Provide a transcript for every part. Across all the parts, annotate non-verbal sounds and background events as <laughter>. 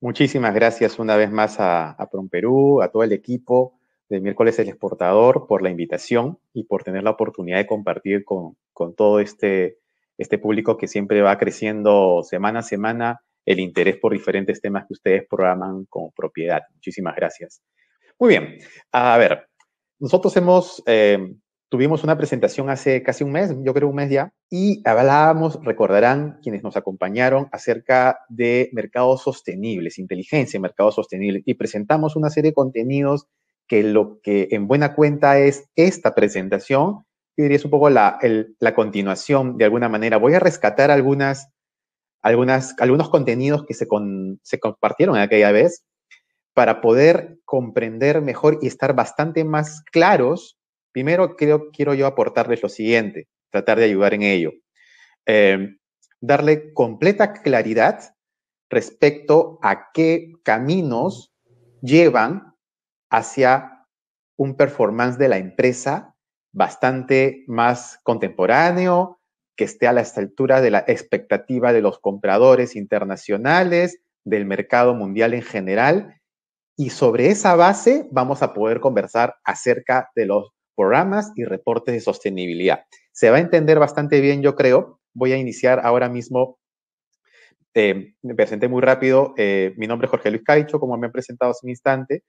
Muchísimas gracias una vez más a, a Perú, a todo el equipo de Miércoles El Exportador por la invitación y por tener la oportunidad de compartir con, todo este, este público que siempre va creciendo semana a semana el interés por diferentes temas que ustedes programan con propiedad. Muchísimas gracias. Muy bien, a ver, nosotros hemos eh, Tuvimos una presentación hace casi un mes, yo creo un mes ya, y hablábamos, recordarán quienes nos acompañaron, acerca de mercados sostenibles, inteligencia mercados sostenibles, y presentamos una serie de contenidos que lo que en buena cuenta es esta presentación, yo diría es un poco la, la continuación de alguna manera. Voy a rescatar algunas, algunas, algunos contenidos que se, con, se compartieron aquella vez para poder comprender mejor y estar bastante más claros Primero, quiero yo aportarles lo siguiente, tratar de ayudar en ello. Em, darle completa claridad respecto a qué caminos llevan hacia un performance de la empresa bastante más contemporáneo, que esté a la altura de la expectativa de los compradores internacionales, del mercado mundial en general. Y sobre esa base vamos a poder conversar acerca de los programas y reportes de sostenibilidad. Se va a entender bastante bien, yo creo. Voy a iniciar ahora mismo. Eh, me presenté muy rápido. Eh, mi nombre es Jorge Luis Caicho, como me han presentado hace un instante.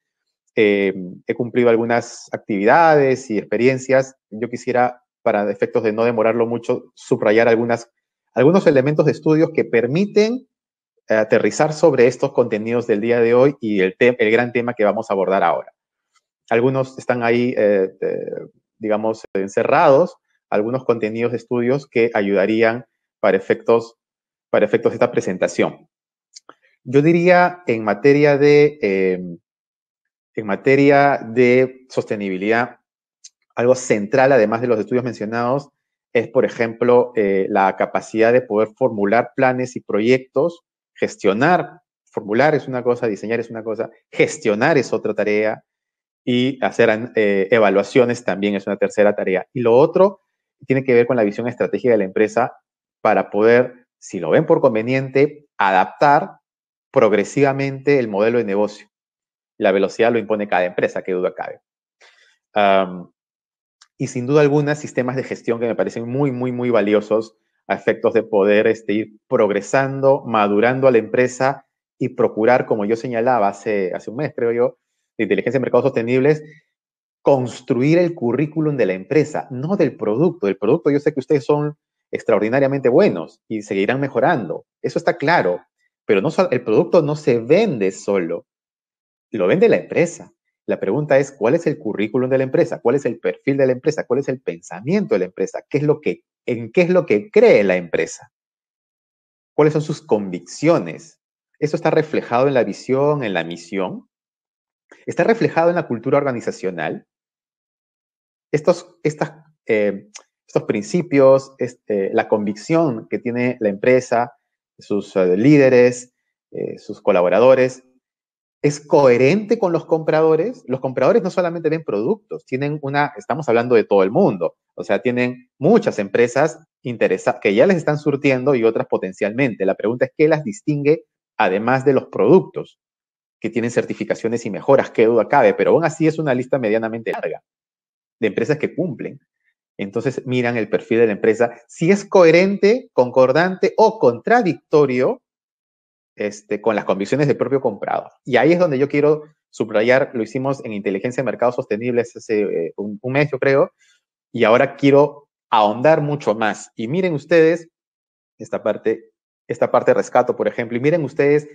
Eh, he cumplido algunas actividades y experiencias. Yo quisiera, para efectos de no demorarlo mucho, subrayar algunas, algunos elementos de estudios que permiten aterrizar sobre estos contenidos del día de hoy y el, el gran tema que vamos a abordar ahora algunos están ahí, eh, digamos, encerrados, algunos contenidos de estudios que ayudarían para efectos, para efectos de esta presentación. Yo diría en materia de, em, en materia de sostenibilidad, algo central, además de los estudios mencionados, es, por ejemplo, eh, la capacidad de poder formular planes y proyectos, gestionar. Formular es una cosa, diseñar es una cosa, gestionar es otra tarea, y hacer eh, evaluaciones también es una tercera tarea. Y lo otro tiene que ver con la visión estratégica de la empresa para poder, si lo ven por conveniente, adaptar progresivamente el modelo de negocio. La velocidad lo impone cada empresa, qué duda cabe. y sin duda alguna, sistemas de gestión que me parecen muy, muy, muy valiosos a efectos de poder este, ir progresando, madurando a la empresa y procurar, como yo señalaba hace, hace un mes, creo yo, de inteligencia de mercados sostenibles, construir el currículum de la empresa, no del producto. El producto yo sé que ustedes son extraordinariamente buenos y seguirán mejorando. Eso está claro, pero no, el producto no se vende solo, lo vende la empresa. La pregunta es, ¿cuál es el currículum de la empresa? ¿Cuál es el perfil de la empresa? ¿Cuál es el pensamiento de la empresa? ¿Qué es lo que, ¿En qué es lo que cree la empresa? ¿Cuáles son sus convicciones? Eso está reflejado en la visión, en la misión. ¿Está reflejado en la cultura organizacional? Estos, eh, principios, este, la convicción que tiene la empresa, sus eh, líderes, eh, sus colaboradores, es coherente con los compradores. Los compradores no solamente ven productos, tienen una, estamos hablando de todo el mundo, o sea, tienen muchas empresas interesadas que ya les están surtiendo y otras potencialmente. La pregunta es qué las distingue además de los productos que tienen certificaciones y mejoras, qué duda cabe, pero aún así es una lista medianamente larga de empresas que cumplen. Entonces miran el perfil de la empresa, si es coherente, concordante o contradictorio este, con las condiciones del propio comprador. Y ahí es donde yo quiero subrayar, lo hicimos en Inteligencia de Mercados Sostenibles hace eh, un, un mes, yo creo, y ahora quiero ahondar mucho más. Y miren ustedes esta parte, esta parte rescato, por ejemplo, y miren ustedes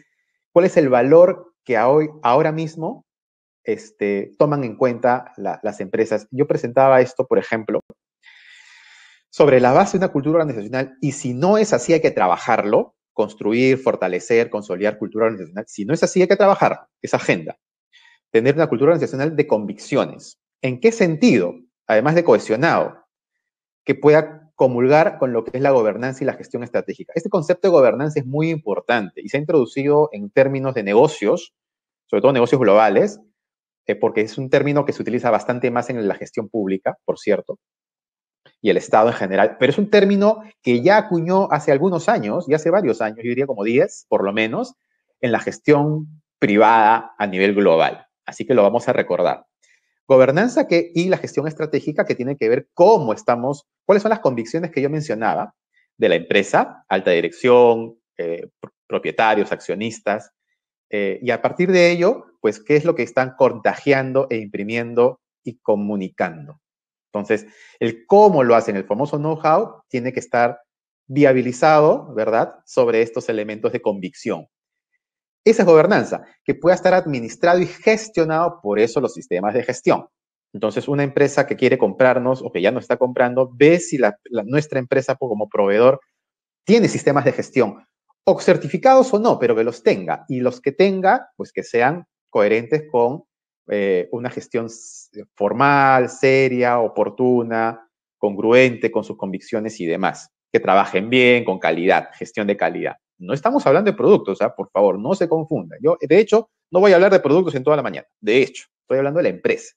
¿Cuál es el valor que hoy, ahora mismo este, toman en cuenta las empresas? Yo presentaba esto, por ejemplo, sobre la base de una cultura organizacional y si no es así hay que trabajarlo, construir, fortalecer, consolidar cultura organizacional. Si no es así hay que trabajar esa agenda. Tener una cultura organizacional de convicciones. ¿En qué sentido? Además de cohesionado, que pueda comulgar con lo que es la gobernanza y la gestión estratégica. Este concepto de gobernanza es muy importante y se ha introducido en términos de negocios, sobre todo negocios globales, eh, porque es un término que se utiliza bastante más en la gestión pública, por cierto, y el Estado en general, pero es un término que ya acuñó hace algunos años, ya hace varios años, yo diría como 10 por lo menos, en la gestión privada a nivel global. Así que lo vamos a recordar. Gobernanza que, y la gestión estratégica que tiene que ver cómo estamos, cuáles son las convicciones que yo mencionaba de la empresa, alta dirección, eh, propietarios, accionistas, eh, y a partir de ello, pues, qué es lo que están contagiando e imprimiendo y comunicando. Entonces, el cómo lo hacen, el famoso know-how, tiene que estar viabilizado, ¿verdad?, sobre estos elementos de convicción. Esa es gobernanza, que pueda estar administrado y gestionado por eso los sistemas de gestión. Entonces, una empresa que quiere comprarnos o que ya nos está comprando, ve si nuestra empresa como proveedor tiene sistemas de gestión, o certificados o no, pero que los tenga. Y los que tenga, pues que sean coherentes con eh, una gestión formal, seria, oportuna, congruente con sus convicciones y demás. Que trabajen bien, con calidad, gestión de calidad no estamos hablando de productos, ¿ah? por favor, no se confunda. Yo, de hecho, no voy a hablar de productos en toda la mañana. De hecho, estoy hablando de la empresa.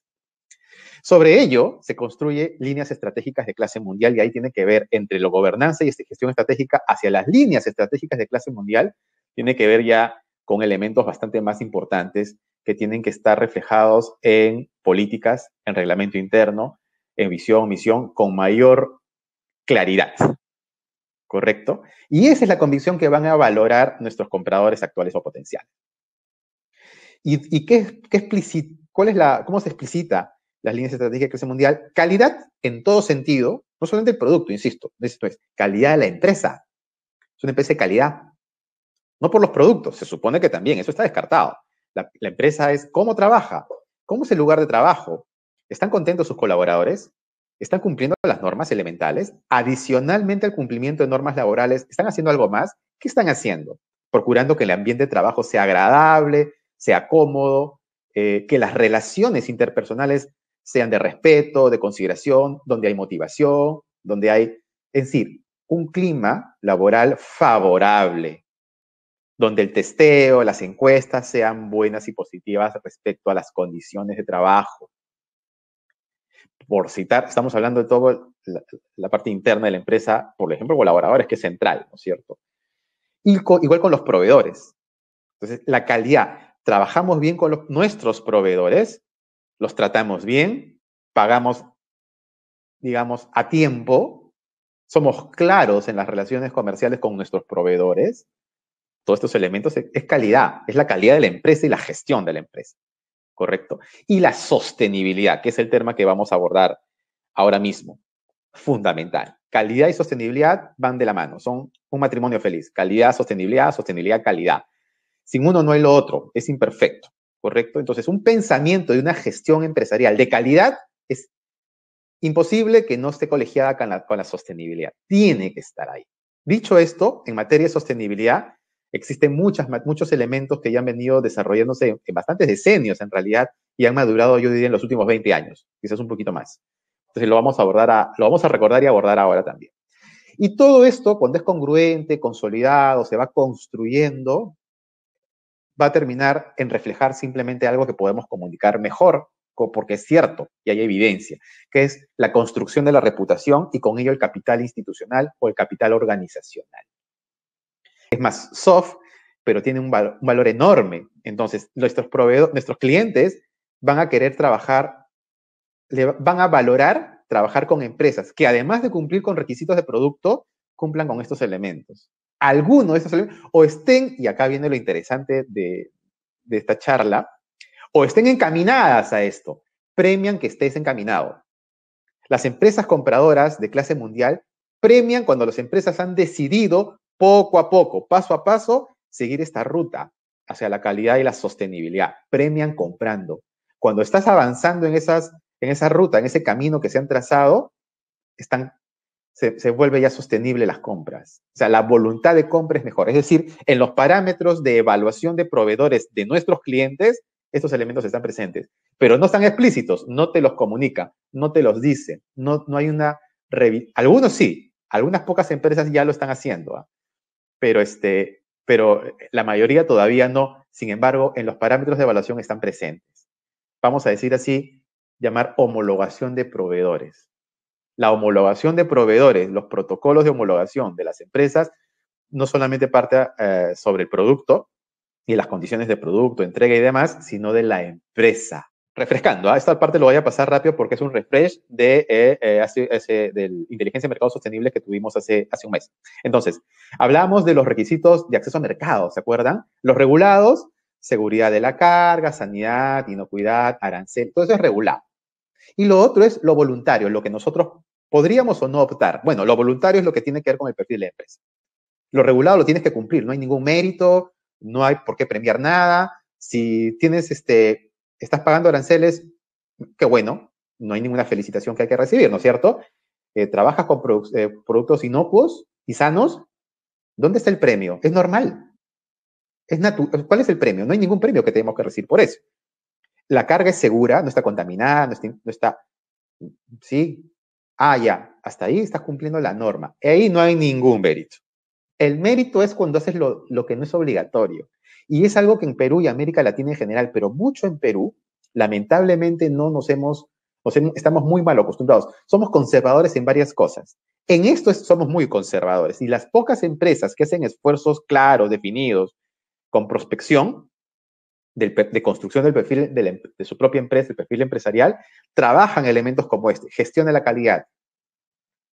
Sobre ello se construye líneas estratégicas de clase mundial y ahí tiene que ver entre lo gobernanza y este, gestión estratégica hacia las líneas estratégicas de clase mundial, tiene que ver ya con elementos bastante más importantes que tienen que estar reflejados en políticas, en reglamento interno, en visión, misión, con mayor claridad. ¿correcto? Y esa es la convicción que van a valorar nuestros compradores actuales o potenciales. ¿Y, qué, cuál es la, cómo se explicita las líneas estratégicas de crecimiento mundial? Calidad en todo sentido, no solamente el producto, insisto, esto es calidad de la empresa. Es una empresa de calidad. No por los productos, se supone que también, eso está descartado. la empresa es cómo trabaja, cómo es el lugar de trabajo, ¿Están contentos sus colaboradores? están cumpliendo las normas elementales, adicionalmente al cumplimiento de normas laborales, están haciendo algo más. ¿Qué están haciendo? Procurando que el ambiente de trabajo sea agradable, sea cómodo, eh, que las relaciones interpersonales sean de respeto, de consideración, donde hay motivación, donde hay, es decir, un clima laboral favorable, donde el testeo, las encuestas sean buenas y positivas respecto a las condiciones de trabajo, por citar, estamos hablando de toda la, parte interna de la empresa, por ejemplo, colaboradores, que es central, ¿no es cierto? Y igual con los proveedores. Entonces, la calidad. Trabajamos bien con nuestros proveedores, los tratamos bien, pagamos, digamos, a tiempo, somos claros en las relaciones comerciales con nuestros proveedores. Todos estos elementos es calidad, es la calidad de la empresa y la gestión de la empresa. ¿correcto? Y la sostenibilidad, que es el tema que vamos a abordar ahora mismo. Fundamental. Calidad y sostenibilidad van de la mano, son un matrimonio feliz. Calidad, sostenibilidad, sostenibilidad, calidad. Sin uno no hay lo otro, es imperfecto, ¿correcto? Entonces, un pensamiento de una gestión empresarial de calidad es imposible que no esté colegiada con la, sostenibilidad. Tiene que estar ahí. Dicho esto, en materia de sostenibilidad, existen muchos elementos que ya han venido desarrollándose en, bastantes decenios en realidad y han madurado, yo diría, en los últimos 20 años, quizás un poquito más. Entonces lo vamos a abordar, lo vamos a recordar y abordar ahora también. Y todo esto, cuando es congruente, consolidado, se va construyendo, va a terminar en reflejar simplemente algo que podemos comunicar mejor, porque es cierto y hay evidencia, que es la construcción de la reputación y con ello el capital institucional o el capital organizacional es más soft, pero tiene un, valor enorme. Entonces, nuestros, nuestros clientes van a querer trabajar, van a valorar trabajar con empresas que además de cumplir con requisitos de producto, cumplan con estos elementos. Alguno de estos elementos, o estén, y acá viene lo interesante de, de esta charla, o estén encaminadas a esto, premian que estés encaminado. Las empresas compradoras de clase mundial premian cuando las empresas han decidido poco a poco, paso a paso, seguir esta ruta hacia la calidad y la sostenibilidad. Premian comprando. Cuando estás avanzando en, esas, en esa ruta, en ese camino que se han trazado, están, se, vuelve ya sostenible las compras. O sea, la voluntad de compra es mejor. Es decir, en los parámetros de evaluación de proveedores de nuestros clientes, estos elementos están presentes, pero no están explícitos, no te los comunica, no te los dice, no, no hay una... Algunos sí, algunas pocas empresas ya lo están haciendo. ¿ah? pero, este, pero eh, la mayoría todavía no. Sin embargo, en los parámetros de evaluación están presentes. Vamos a decir así, llamar homologación de proveedores. La homologación de proveedores, los protocolos de homologación de las empresas, no solamente parte eh, sobre el producto y las condiciones de producto, entrega y demás, sino de la empresa refrescando. a ¿ah? Esta parte lo voy a pasar rápido porque es un refresh de, ese eh, eh, inteligencia de mercado sostenible que tuvimos hace, hace un mes. Entonces, hablamos de los requisitos de acceso a mercado, ¿se acuerdan? Los regulados, seguridad de la carga, sanidad, inocuidad, arancel, todo eso es regulado. Y lo otro es lo voluntario, lo que nosotros podríamos o no optar. Bueno, lo voluntario es lo que tiene que ver con el perfil de la empresa. Lo regulado lo tienes que cumplir, no hay ningún mérito, no hay por qué premiar nada. Si tienes este, estás pagando aranceles, qué bueno, no hay ninguna felicitación que hay que recibir, ¿no es cierto? Eh, trabajas con eh, productos inocuos y sanos, ¿dónde está el premio? Es normal. Es ¿Cuál es el premio? No hay ningún premio que tenemos que recibir por eso. La carga es segura, no está contaminada, no está, ¿sí? Ah, ya, hasta ahí estás cumpliendo la norma. Ahí no hay ningún mérito. El mérito es cuando haces lo que no es obligatorio. Y es algo que en Perú y América Latina en general, pero mucho en Perú, lamentablemente no nos hemos, estamos muy mal acostumbrados. Somos conservadores en varias cosas. En esto somos muy conservadores y las pocas empresas que hacen esfuerzos claros, definidos, con prospección, de construcción del perfil de, su propia empresa, el perfil empresarial, trabajan elementos como este, gestión de la calidad,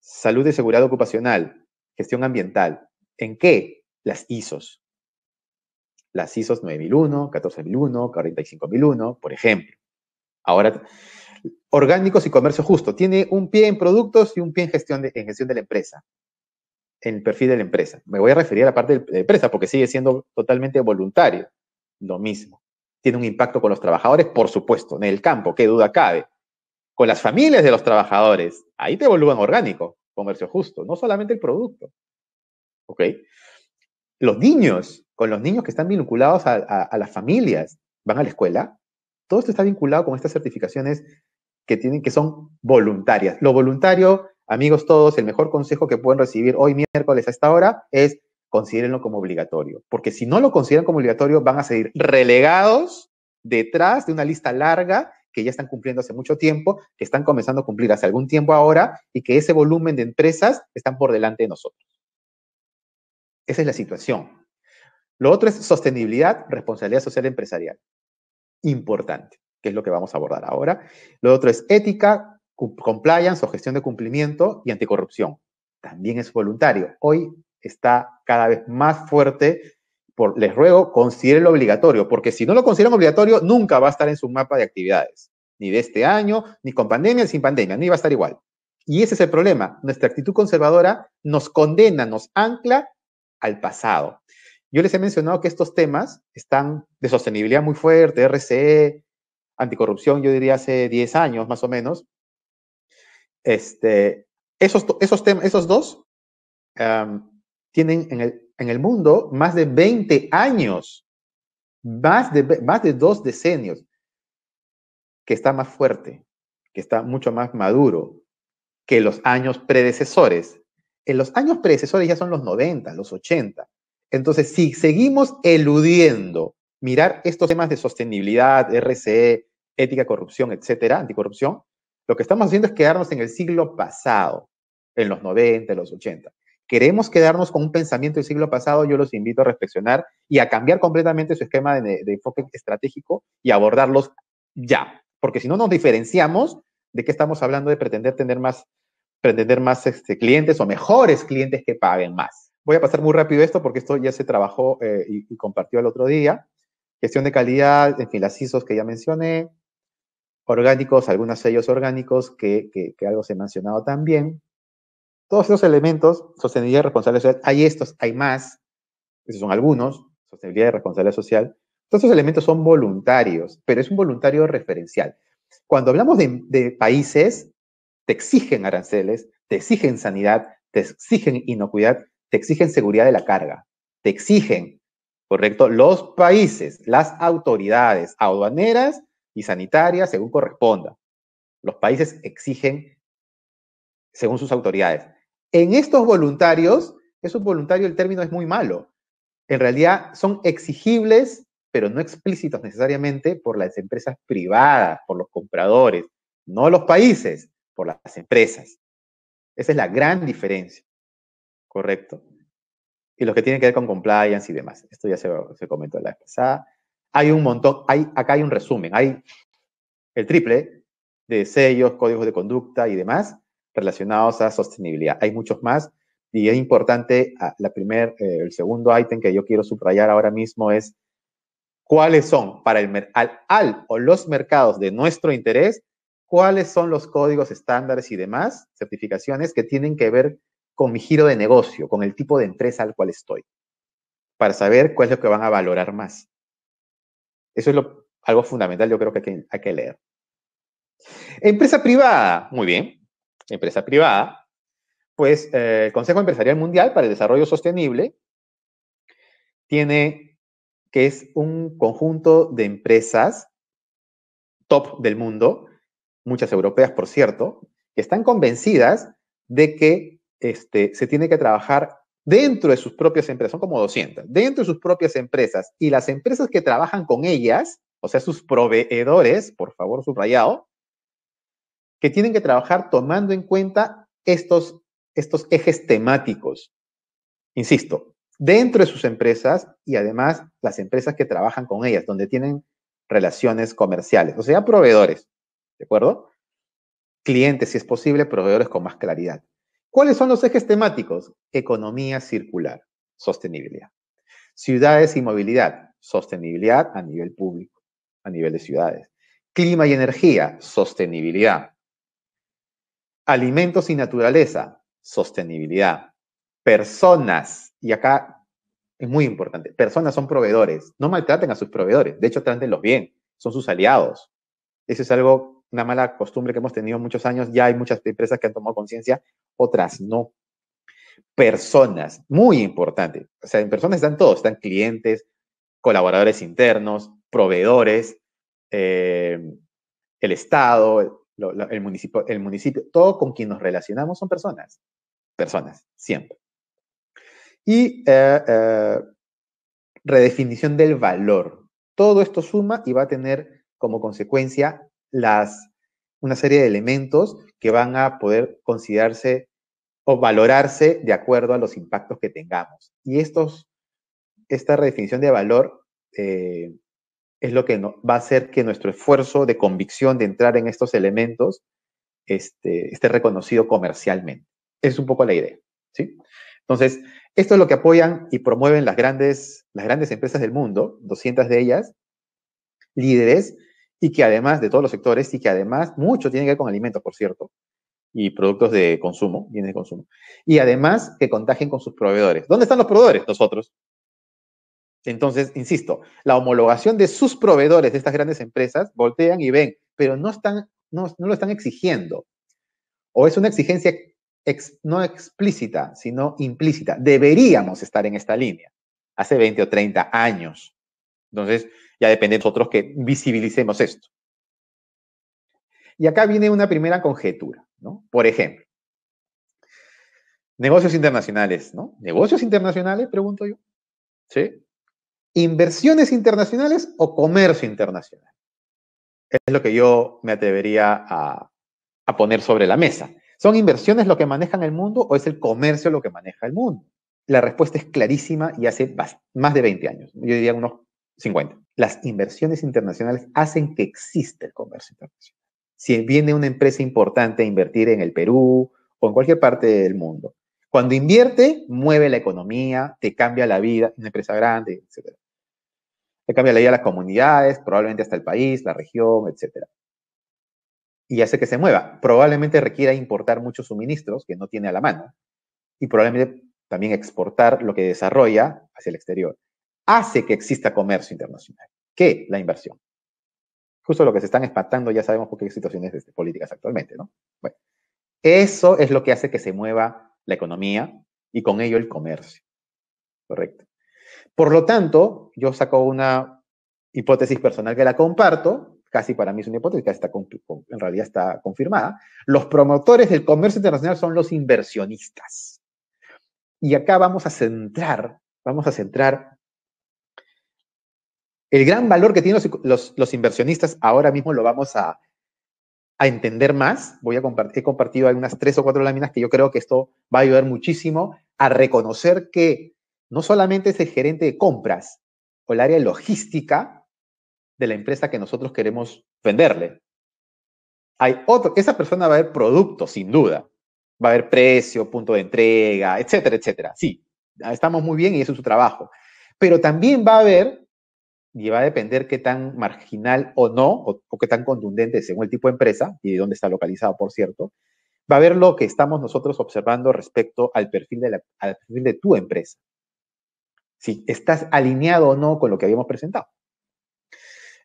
salud y seguridad ocupacional, gestión ambiental. ¿En qué? Las ISOs las ISOs 9001, 14001, 45001, por ejemplo. Ahora, orgánicos y comercio justo. Tiene un pie en productos y un pie en gestión de, en gestión de la empresa, en el perfil de la empresa. Me voy a referir a la parte de empresa porque sigue siendo totalmente voluntario. Lo mismo. Tiene un impacto con los trabajadores, por supuesto, en el campo, qué duda cabe. Con las familias de los trabajadores, ahí te evalúan orgánico, comercio justo, no solamente el producto. ¿Ok? los niños, con los niños que están vinculados a, las familias, van a la escuela. Todo esto está vinculado con estas certificaciones que tienen que son voluntarias. Lo voluntario, amigos todos, el mejor consejo que pueden recibir hoy miércoles a esta hora es considérenlo como obligatorio, porque si no lo consideran como obligatorio van a seguir relegados detrás de una lista larga que ya están cumpliendo hace mucho tiempo, que están comenzando a cumplir hace algún tiempo ahora y que ese volumen de empresas están por delante de nosotros. Esa es la situación. Lo otro es sostenibilidad, responsabilidad social empresarial. Importante, que es lo que vamos a abordar ahora. Lo otro es ética, compliance o gestión de cumplimiento y anticorrupción. También es voluntario. Hoy está cada vez más fuerte. Por, les ruego, lo obligatorio, porque si no lo consideran obligatorio, nunca va a estar en su mapa de actividades, ni de este año, ni con pandemia, ni sin pandemia, ni va a estar igual. Y ese es el problema. Nuestra actitud conservadora nos condena, nos ancla al pasado. Yo les he mencionado que estos temas están de sostenibilidad muy fuerte, RCE, anticorrupción, yo diría hace 10 años más o menos. Este, esos, esos, esos dos tienen en el, en el mundo más de 20 años, más de, más de dos decenios, que está más fuerte, que está mucho más maduro que los años predecesores en los años predecesores ya son los 90, los 80. Entonces, si seguimos eludiendo mirar estos temas de sostenibilidad, RCE, ética, corrupción, etcétera, anticorrupción, lo que estamos haciendo es quedarnos en el siglo pasado, en los 90, los 80. Queremos quedarnos con un pensamiento del siglo pasado, yo los invito a reflexionar y a cambiar completamente su esquema de, de enfoque estratégico y abordarlos ya, porque si no nos diferenciamos, ¿de qué estamos hablando de pretender tener más Pretender más este, clientes o mejores clientes que paguen más. Voy a pasar muy rápido esto porque esto ya se trabajó eh, y, compartió el otro día. Gestión de calidad, en fin, las ISOs que ya mencioné, orgánicos, algunos sellos orgánicos que, algo se ha mencionado también. Todos esos elementos, sostenibilidad y responsabilidad social, hay estos, hay más, esos son algunos, sostenibilidad y responsabilidad social. Todos esos elementos son voluntarios, pero es un voluntario referencial. Cuando hablamos de países, te exigen aranceles, te exigen sanidad, te exigen inocuidad, te exigen seguridad de la carga, te exigen, ¿correcto? Los países, las autoridades aduaneras y sanitarias, según corresponda. Los países exigen según sus autoridades. En estos voluntarios, un voluntario el término es muy malo. En realidad son exigibles, pero no explícitos necesariamente por las empresas privadas, por los compradores, no los países por las empresas. Esa es la gran diferencia, ¿correcto? Y los que tienen que ver con compliance y demás. Esto ya se, se comentó la vez pasada. Hay un montón, hay, acá hay un resumen, hay el triple de sellos, códigos de conducta y demás relacionados a sostenibilidad. Hay muchos más y es importante, ah, la primer, eh, el segundo ítem que yo quiero subrayar ahora mismo es cuáles son para el, al o los mercados de nuestro interés cuáles son los códigos estándares y demás certificaciones que tienen que ver con mi giro de negocio, con el tipo de empresa al cual estoy, para saber cuál es lo que van a valorar más. Eso es lo, algo fundamental, yo creo que hay, que leer. Empresa privada, muy bien, empresa privada, pues el eh, Consejo Empresarial Mundial para el Desarrollo Sostenible tiene que es un conjunto de empresas top del mundo muchas europeas por cierto, que están convencidas de que este, se tiene que trabajar dentro de sus propias empresas, son como 200, dentro de sus propias empresas y las empresas que trabajan con ellas, o sea, sus proveedores, por favor, subrayado, que tienen que trabajar tomando en cuenta estos, estos ejes temáticos. Insisto, dentro de sus empresas y además las empresas que trabajan con ellas, donde tienen relaciones comerciales, o sea, proveedores. ¿De acuerdo? Clientes, si es posible, proveedores con más claridad. ¿Cuáles son los ejes temáticos? Economía circular, sostenibilidad. Ciudades y movilidad, sostenibilidad a nivel público, a nivel de ciudades. Clima y energía, sostenibilidad. Alimentos y naturaleza, sostenibilidad. Personas, y acá es muy importante, personas son proveedores, no maltraten a sus proveedores, de hecho trátenlos bien, son sus aliados. Eso es algo una mala costumbre que hemos tenido muchos años, ya hay muchas empresas que han tomado conciencia, otras no. Personas, muy importante. O sea, en personas están todos, están clientes, colaboradores internos, proveedores, eh, el Estado, el, municipio, el municipio, todo con quien nos relacionamos son personas, personas, siempre. Y eh, eh, redefinición del valor. Todo esto suma y va a tener como consecuencia las, una serie de elementos que van a poder considerarse o valorarse de acuerdo a los impactos que tengamos. Y estos, esta redefinición de valor eh, es lo que va a hacer que nuestro esfuerzo de convicción de entrar en estos elementos este, esté reconocido comercialmente. Es un poco la idea. ¿sí? Entonces, esto es lo que apoyan y promueven las grandes, las grandes empresas del mundo, 200 de ellas, líderes y que además de todos los sectores, y que además mucho tiene que ver con alimentos, por cierto, y productos de consumo, bienes de consumo, y además que contagien con sus proveedores. ¿Dónde están los proveedores? Nosotros. Entonces, insisto, la homologación de sus proveedores de estas grandes empresas voltean y ven, pero no, están, no, lo están exigiendo. O es una exigencia no explícita, sino implícita. Deberíamos estar en esta línea hace 20 o 30 años. Entonces, ya depende de nosotros que visibilicemos esto. Y acá viene una primera conjetura, ¿no? Por ejemplo, negocios internacionales, ¿no? ¿Negocios internacionales? Pregunto yo. ¿Sí? ¿Inversiones internacionales o comercio internacional? Es lo que yo me atrevería a, a poner sobre la mesa. ¿Son inversiones lo que manejan el mundo o es el comercio lo que maneja el mundo? La respuesta es clarísima y hace más de 20 años, yo diría unos 50. Las inversiones internacionales hacen que exista el comercio internacional. Si viene una empresa importante a invertir en el Perú o en cualquier parte del mundo, cuando invierte, mueve la economía, te cambia la vida, una empresa grande, etc. Te cambia la vida a las comunidades, probablemente hasta el país, la región, etc. Y hace que se mueva. Probablemente requiera importar muchos suministros que no tiene a la mano y probablemente también exportar lo que desarrolla hacia el exterior hace que exista comercio internacional, que la inversión. Justo lo que se están espantando, ya sabemos por qué hay situaciones este, políticas actualmente, ¿no? Bueno, eso es lo que hace que se mueva la economía y con ello el comercio. Correcto. Por lo tanto, yo saco una hipótesis personal que la comparto, casi para mí es una hipótesis que está en realidad está confirmada. Los promotores del comercio internacional son los inversionistas. Y acá vamos a centrar, vamos a centrar el gran valor que tienen los, inversionistas ahora mismo lo vamos a, entender más. Voy a compartir, he compartido algunas tres o cuatro láminas que yo creo que esto va a ayudar muchísimo a reconocer que no solamente es el gerente de compras o el área logística de la empresa que nosotros queremos venderle. Hay otro, esa persona va a ver producto, sin duda. Va a haber precio, punto de entrega, etcétera, etcétera. Sí, estamos muy bien y eso es su trabajo. Pero también va a haber y va a depender qué tan marginal o no, o, qué tan contundente según el tipo de empresa y de dónde está localizado, por cierto, va a ver lo que estamos nosotros observando respecto al perfil de, la, al perfil de tu empresa. Si estás alineado o no con lo que habíamos presentado.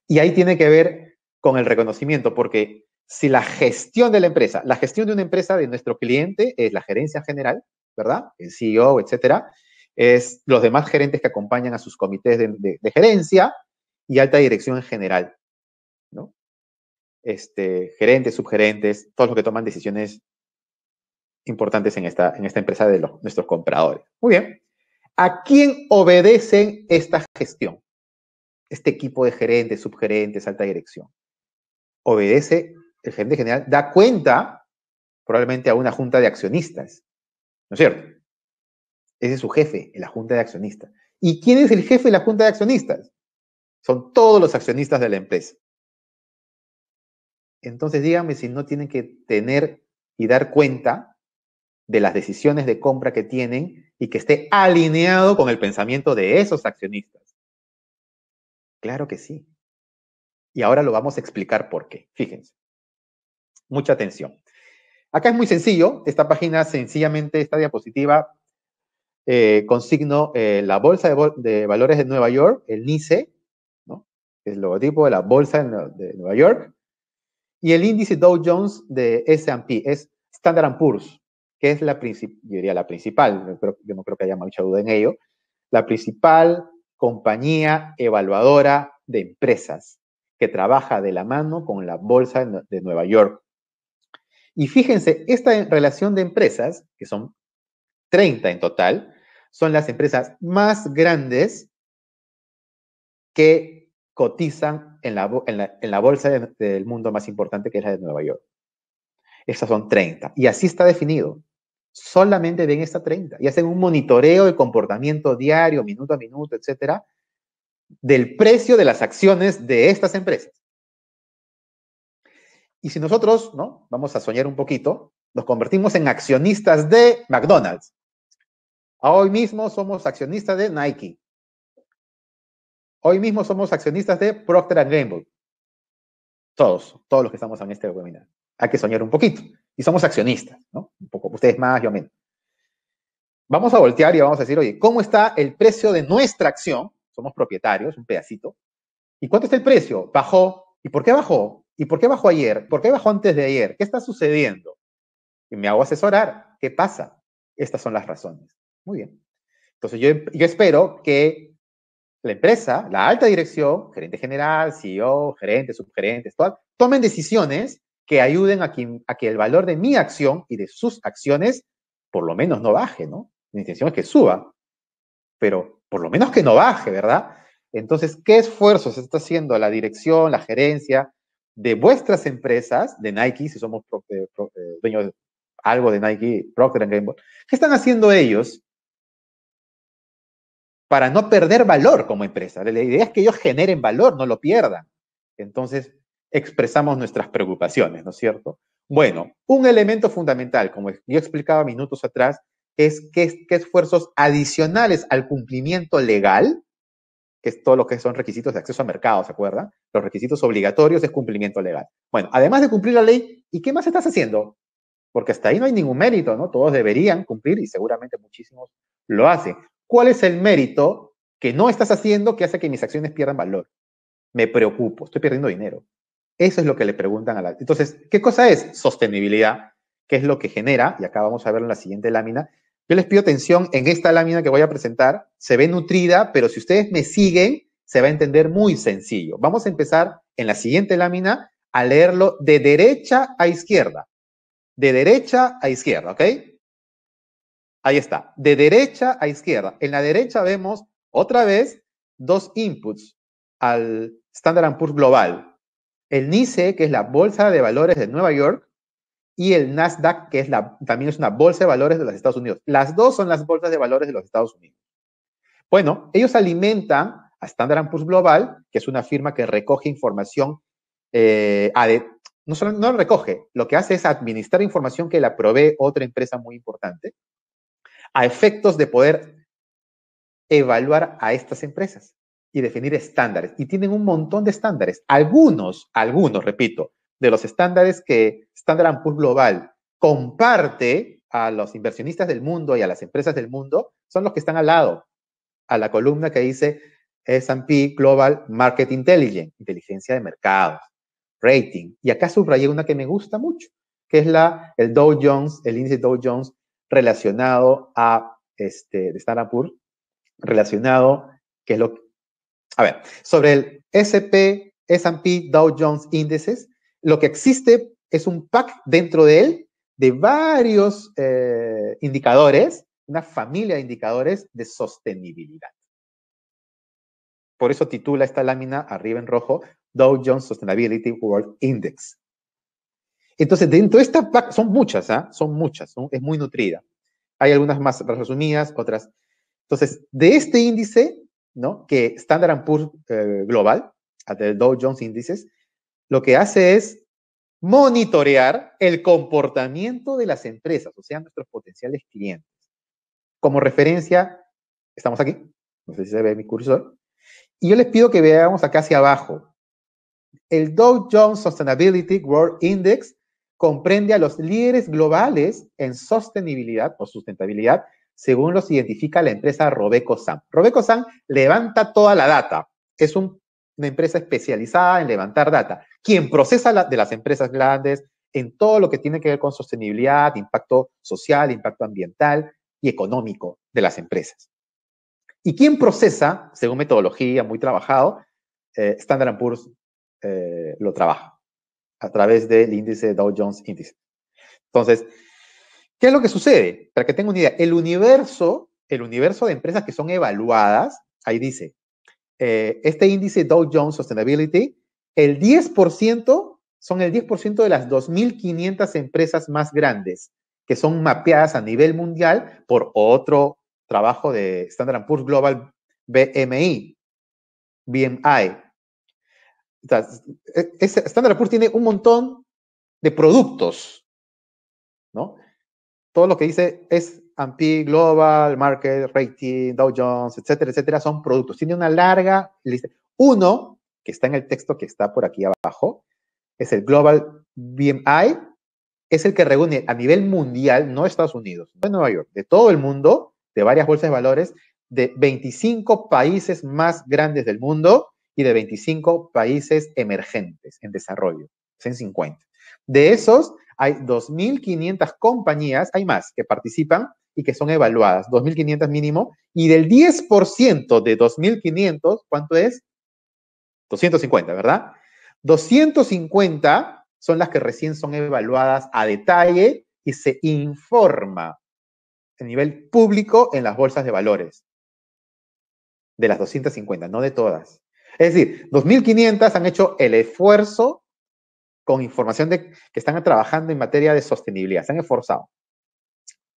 Y ahí tiene que ver con el reconocimiento, porque si la gestión de la empresa, la gestión de una empresa de nuestro cliente es la gerencia general, ¿verdad? El CEO, etcétera, es los demás gerentes que acompañan a sus comités de, gerencia y alta dirección en general, ¿no? Este, gerentes, subgerentes, todos los que toman decisiones importantes en esta, en esta empresa de los, nuestros compradores. Muy bien. ¿A quién obedecen esta gestión? Este equipo de gerentes, subgerentes, alta dirección. Obedece, el gerente general da cuenta probablemente a una junta de accionistas, ¿no es cierto? Ese es su jefe la junta de accionistas. ¿Y quién es el jefe de la junta de accionistas? Son todos los accionistas de la empresa. Entonces díganme si no tienen que tener y dar cuenta de las decisiones de compra que tienen y que esté alineado con el pensamiento de esos accionistas. Claro que sí. Y ahora lo vamos a explicar por qué. Fíjense. Mucha atención. Acá es muy sencillo. Esta página sencillamente, esta diapositiva, eh, consigno eh, la Bolsa de, Valores de Nueva York, el NICE, es el logotipo de la Bolsa de, Nueva York, y el índice Dow Jones de S&P, es Standard Poor's, que es la, yo diría la principal, yo no creo que haya mucha duda en ello, la principal compañía evaluadora de empresas que trabaja de la mano con la Bolsa de Nueva York. Y fíjense, esta relación de empresas, que son 30 en total, son las empresas más grandes que cotizan en la, bolsa del mundo más importante, que es la de Nueva York. Estas son 30. Y así está definido. Solamente ven estas 30 y hacen un monitoreo de comportamiento diario, minuto a minuto, etcétera, del precio de las acciones de estas empresas. Y si nosotros, ¿no? Vamos a soñar un poquito, nos convertimos en accionistas de McDonald's. Hoy mismo somos accionistas de Nike. Hoy mismo somos accionistas de Procter Gamble. Todos, todos los que estamos en este webinar. Hay que soñar un poquito. Y somos accionistas, ¿no? Un poco, ustedes más, yo menos. Vamos a voltear y vamos a decir, oye, ¿cómo está el precio de nuestra acción? Somos propietarios, un pedacito. ¿Y cuánto está el precio? Bajó. ¿Y por qué bajó? ¿Y por qué bajó ayer? ¿Por qué bajó antes de ayer? ¿Qué está sucediendo? Y me hago asesorar. ¿Qué pasa? Estas son las razones. Muy bien. Entonces yo, espero que la empresa, la alta dirección, gerente general, CEO, gerente, subgerentes, tomen decisiones que ayuden a, a que el valor de mi acción y de sus acciones por lo menos no baje, ¿no? Mi intención es que suba, pero por lo menos que no baje, ¿verdad? Entonces, ¿qué esfuerzos está haciendo la dirección, la gerencia de vuestras empresas, de Nike, si somos eh, eh, dueños de algo de Nike, Procter Gamble? ¿Qué están haciendo ellos para no perder valor como empresa. La idea es que ellos generen valor, no lo pierdan. Entonces, expresamos nuestras preocupaciones, ¿no es cierto? Bueno, un elemento fundamental, como yo explicaba minutos atrás, es que esfuerzos adicionales al cumplimiento legal, que es todo lo que son requisitos de acceso a mercado, ¿se acuerda? Los requisitos obligatorios es cumplimiento legal. Bueno, además de cumplir la ley, ¿y qué más estás haciendo? Porque hasta ahí no hay ningún mérito, ¿no? Todos deberían cumplir y seguramente muchísimos lo hacen. ¿Cuál es el mérito que no estás haciendo que hace que mis acciones pierdan valor? Me preocupo, estoy perdiendo dinero. Eso es lo que le preguntan a la... Entonces, ¿qué cosa es sostenibilidad? ¿Qué es lo que genera? Y acá vamos a verlo en la siguiente lámina. Yo les pido atención en esta lámina que voy a presentar. Se ve nutrida, pero si ustedes me siguen, se va a entender muy sencillo. Vamos a empezar en la siguiente lámina a leerlo de derecha a izquierda. De derecha a izquierda, ¿ok? Ahí está, de derecha a izquierda. En la derecha vemos otra vez dos inputs al Standard Poor's Global. El NICE, que es la Bolsa de Valores de Nueva York, y el Nasdaq, que es la, también es una bolsa de valores de los Estados Unidos. Las dos son las bolsas de valores de los Estados Unidos. Bueno, ellos alimentan a Standard Poor's Global, que es una firma que recoge información, eh, no solo no recoge, lo que hace es administrar información que la provee otra empresa muy importante, a efectos de poder evaluar a estas empresas y definir estándares. Y tienen un montón de estándares. Algunos, algunos, repito, de los estándares que Standard Poor's Global comparte a los inversionistas del mundo y a las empresas del mundo son los que están al lado, a la columna que dice S&P Global Market Intelligence, inteligencia de mercados, rating. Y acá subrayé una que me gusta mucho, que es la, el Dow Jones, el índice Dow Jones relacionado a este, de Stanapur, relacionado, que es lo que... A ver, sobre el SP, S&P, Dow Jones índices, lo que existe es un pack dentro de él de varios eh, indicadores, una familia de indicadores de sostenibilidad. Por eso titula esta lámina arriba en rojo Dow Jones Sustainability World Index. Entonces, dentro de esta son muchas, ¿ah? son muchas, es muy nutrida. Hay algunas más resumidas, otras. Entonces, de este índice, ¿no? que Standard Poor's eh, Global, del Dow Jones Índices, lo que hace es monitorear el comportamiento de las empresas, o sea, nuestros potenciales clientes. Como referencia, estamos aquí, no sé si se ve mi cursor, y yo les pido que veamos acá hacia abajo. El Dow Jones Sustainability World Index comprende a los líderes globales en sostenibilidad o sustentabilidad, según los identifica la empresa Robeco San. Robeco San levanta toda la data. Es una empresa especializada en levantar data. Quien procesa de las empresas grandes en todo lo que tiene que ver con sostenibilidad, impacto social, impacto ambiental y económico de las empresas. ¿Y quien procesa, según metodología muy trabajado, eh, Standard Poor's eh, lo trabaja? a través del índice Dow Jones Índice. Entonces, ¿qué es lo que sucede? Para que tengan una idea, el universo, el universo de empresas que son evaluadas, ahí dice, eh, este índice Dow Jones Sustainability, el 10% son el 10% de las 2.500 empresas más grandes que son mapeadas a nivel mundial por otro trabajo de Standard Poor's Global BMI, BMI, o sea, e, Standard Poor's tiene un montón de productos, ¿no? Todo lo que dice es S&P Global, Market, Rating, Dow Jones, etcétera, etcétera, son productos. Tiene una larga lista. Uno, que está en el texto que está por aquí abajo, es el Global BMI, es el que reúne a nivel mundial, no Estados Unidos, no Nueva York, de todo el mundo, de varias bolsas de valores, de 25 países más grandes del mundo, y de 25 países emergentes en desarrollo. Son 50. De esos, hay 2.500 compañías, hay más, que participan y que son evaluadas, 2.500 mínimo, y del 10% de 2.500, ¿cuánto es? 250, ¿verdad? 250 son las que recién son evaluadas a detalle y se informa a nivel público en las bolsas de valores. De las 250, no de todas. Es decir, 2.500 han hecho el esfuerzo con información de que están trabajando en materia de sostenibilidad. Se han esforzado.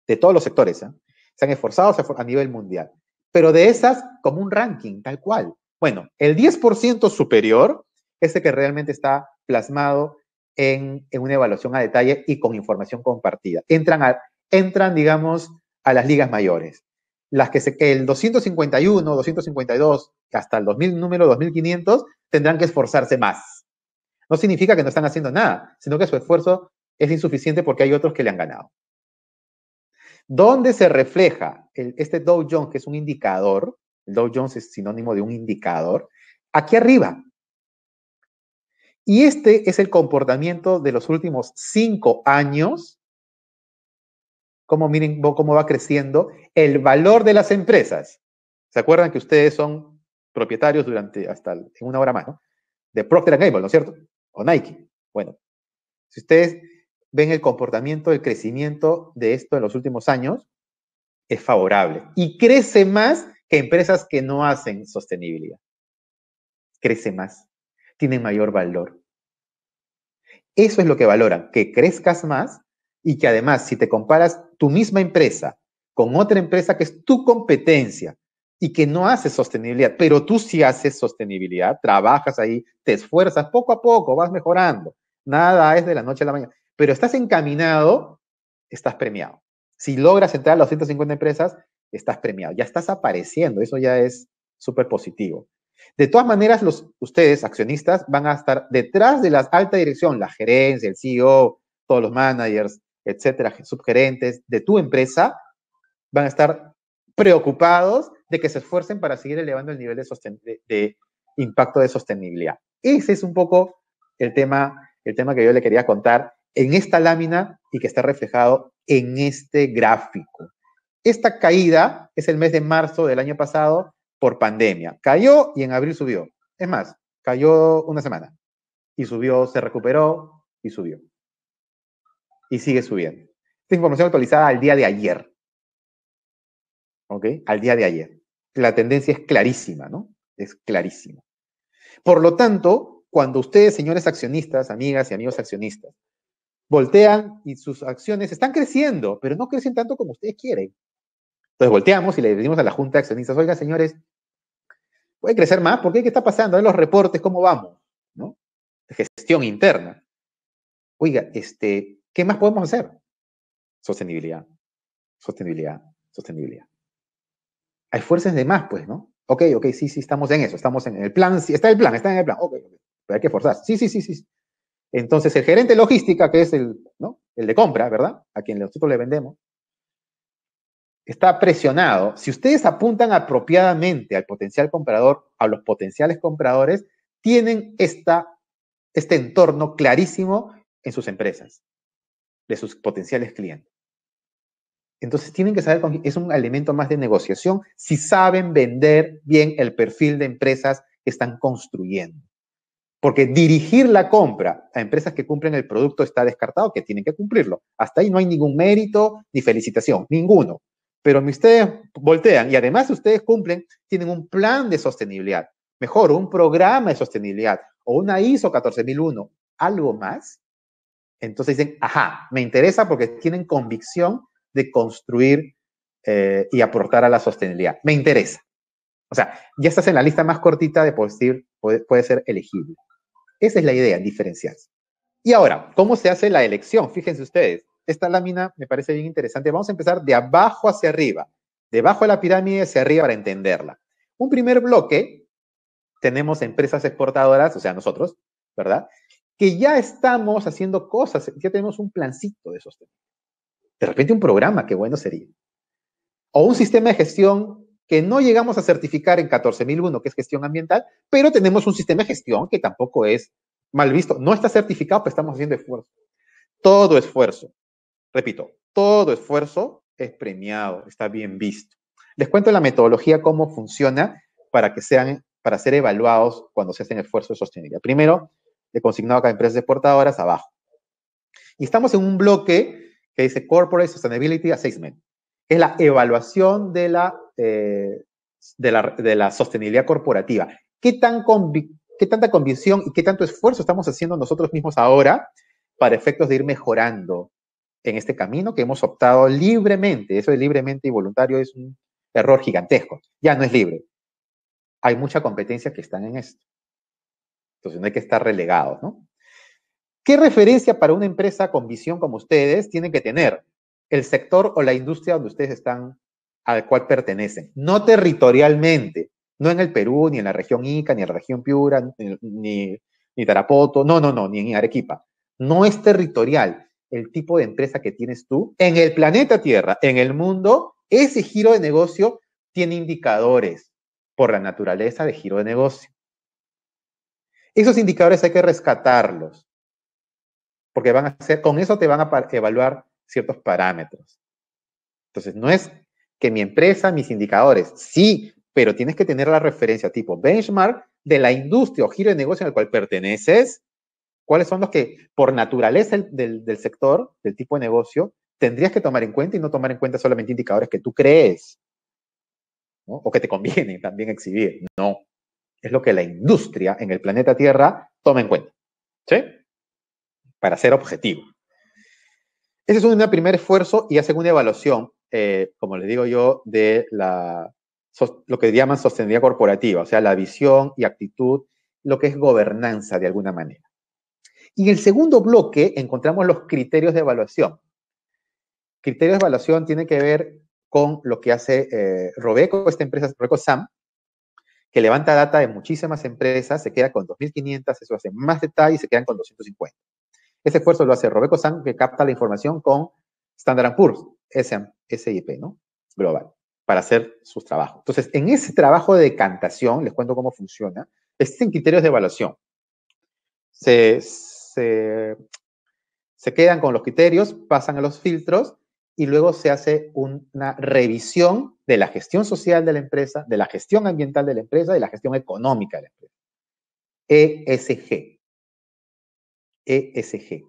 De todos los sectores. ¿eh? Se han esforzado a nivel mundial. Pero de esas, como un ranking, tal cual. Bueno, el 10% superior es el que realmente está plasmado en, una evaluación a detalle y con información compartida. Entran, entran, digamos, a las ligas mayores las que el 251, 252, hasta el 2000, número 2500, tendrán que esforzarse más. No significa que no están haciendo nada, sino que su esfuerzo es insuficiente porque hay otros que le han ganado. ¿Dónde se refleja este Dow Jones, que es un indicador? El Dow Jones es sinónimo de un indicador. Aquí arriba. Y este es el comportamiento de los últimos cinco años cómo miren cómo va creciendo el valor de las empresas. ¿Se acuerdan que ustedes son propietarios durante hasta en una hora más, ¿no? De Procter Gamble, ¿no es cierto? O Nike. Bueno, si ustedes ven el comportamiento, el crecimiento de esto en los últimos años, es favorable y crece más que empresas que no hacen sostenibilidad. Crece más, Tienen mayor valor. Eso es lo que valoran, que crezcas más y que además, si te comparas tu misma empresa con otra empresa que es tu competencia y que no hace sostenibilidad, pero tú sí haces sostenibilidad, trabajas ahí, te esfuerzas poco a poco, vas mejorando. Nada es de la noche a la mañana, pero estás encaminado, estás premiado. Si logras entrar a las 150 empresas, estás premiado, ya estás apareciendo, eso ya es súper positivo. De todas maneras, los, ustedes, accionistas, van a estar detrás de la alta dirección, la gerencia, el CEO, todos los managers, etcétera, subgerentes de tu empresa, van a estar preocupados de que se esfuercen para seguir elevando el nivel de, impacto de sostenibilidad. Ese es un poco el tema, el tema que yo le quería contar en esta lámina y que está reflejado en este gráfico. Esta caída es el mes de marzo del año pasado por pandemia. Cayó y en abril subió. Es más, cayó una semana y subió, se recuperó y subió y sigue subiendo. Esta información actualizada al día de ayer. ¿Ok? Al día de ayer. La tendencia es clarísima, ¿no? Es clarísima. Por lo tanto, cuando ustedes, señores accionistas, amigas y amigos accionistas, voltean y sus acciones están creciendo, pero no crecen tanto como ustedes quieren. Entonces volteamos y le decimos a la Junta de Accionistas, oiga, señores, puede crecer más, ¿por ¿qué está pasando? En los reportes, ¿cómo vamos? ¿No? Gestión interna. Oiga, este, ¿Qué más podemos hacer? Sostenibilidad, sostenibilidad, sostenibilidad. Hay fuerzas de más, pues, ¿no? Ok, ok, sí, sí, estamos en eso, estamos en el plan, sí, está el plan, está en el plan, ok, okay pero hay que forzar. Sí, sí, sí, sí. Entonces, el gerente logística, que es el, el de compra, ¿verdad? A quien nosotros le vendemos, está presionado. Si ustedes apuntan apropiadamente al potencial comprador, a los potenciales compradores, tienen esta, este entorno clarísimo en sus empresas de sus potenciales clientes. Entonces tienen que saber, es un elemento más de negociación si saben vender bien el perfil de empresas que están construyendo. Porque dirigir la compra a empresas que cumplen el producto está descartado, que tienen que cumplirlo. Hasta ahí no hay ningún mérito ni felicitación, ninguno. Pero ustedes voltean y además ustedes cumplen, tienen un plan de sostenibilidad, mejor, un programa de sostenibilidad o una ISO 14001, algo más, entonces dicen, ajá, me interesa porque tienen convicción de construir eh, y aportar a la sostenibilidad. Me interesa. O sea, ya estás en la lista más cortita de posible, puede, puede ser elegible. Esa es la idea, diferenciarse. Y ahora, ¿cómo se hace la elección? Fíjense ustedes, esta lámina me parece bien interesante. Vamos a empezar de abajo hacia arriba, debajo de la pirámide hacia arriba para entenderla. Un primer bloque, tenemos empresas exportadoras, o sea, nosotros, ¿verdad? que ya estamos haciendo cosas, ya tenemos un plancito de sostenibilidad. De repente un programa, qué bueno sería. O un sistema de gestión que no llegamos a certificar en 14001, que es gestión ambiental, pero tenemos un sistema de gestión que tampoco es mal visto. No está certificado, pero estamos haciendo esfuerzo. Todo esfuerzo, repito, todo esfuerzo es premiado, está bien visto. Les cuento la metodología, cómo funciona para que sean, para ser evaluados cuando se hacen esfuerzos de sostenibilidad. Primero, de consignado cada a empresas exportadoras abajo. Y estamos en un bloque que dice Corporate Sustainability Assessment, es la evaluación eh, de la, de la, sostenibilidad corporativa. ¿Qué, tan ¿Qué tanta convicción y qué tanto esfuerzo estamos haciendo nosotros mismos ahora para efectos de ir mejorando en este camino que hemos optado libremente? Eso de libremente y voluntario es un error gigantesco. Ya no es libre. Hay mucha competencia que están en esto. Entonces no hay que estar relegados, ¿no? ¿Qué referencia para una empresa con visión como ustedes tiene que tener? El sector o la industria donde ustedes están, al cual pertenecen. No territorialmente, no en el Perú, ni en la región Ica, ni en la región Piura, ni, ni Tarapoto, no, no, no, ni en Arequipa. No es territorial el tipo de empresa que tienes tú en el planeta Tierra, en el mundo, ese giro de negocio tiene indicadores por la naturaleza de giro de negocio. Esos indicadores hay que rescatarlos, porque van a ser, con eso te van a evaluar ciertos parámetros. Entonces, no es que mi empresa, mis indicadores, sí, pero tienes que tener la referencia tipo benchmark de la industria o giro de negocio en el cual perteneces, cuáles son los que por naturaleza del, sector, del tipo de negocio, tendrías que tomar en cuenta y no tomar en cuenta solamente indicadores que tú crees o que te conviene también exhibir. No es lo que la industria en el planeta Tierra toma en cuenta. ¿Sí? Para ser objetivo. Ese es un primer esfuerzo y hace una evaluación, eh, como les digo yo, de la, lo que llaman sostenibilidad corporativa, o sea, la visión y actitud, lo que es gobernanza de alguna manera. Y en el segundo bloque encontramos los criterios de evaluación. Criterios de evaluación tiene que ver con lo que hace eh, Robeco, esta empresa, Robeco SAM, que levanta data de muchísimas empresas, se queda con 2.500, eso hace más detalle y se quedan con 250. Ese esfuerzo lo hace Robeco San, que capta la información con Standard Poor's, SIP, ¿no? Global, para hacer sus trabajos. Entonces, en ese trabajo de decantación, les cuento cómo funciona, existen criterios de evaluación. Se, se, se quedan con los criterios, pasan a los filtros y luego se hace una revisión de la gestión social de la empresa, de la gestión ambiental de la empresa, de la gestión económica de la empresa. ESG. ESG.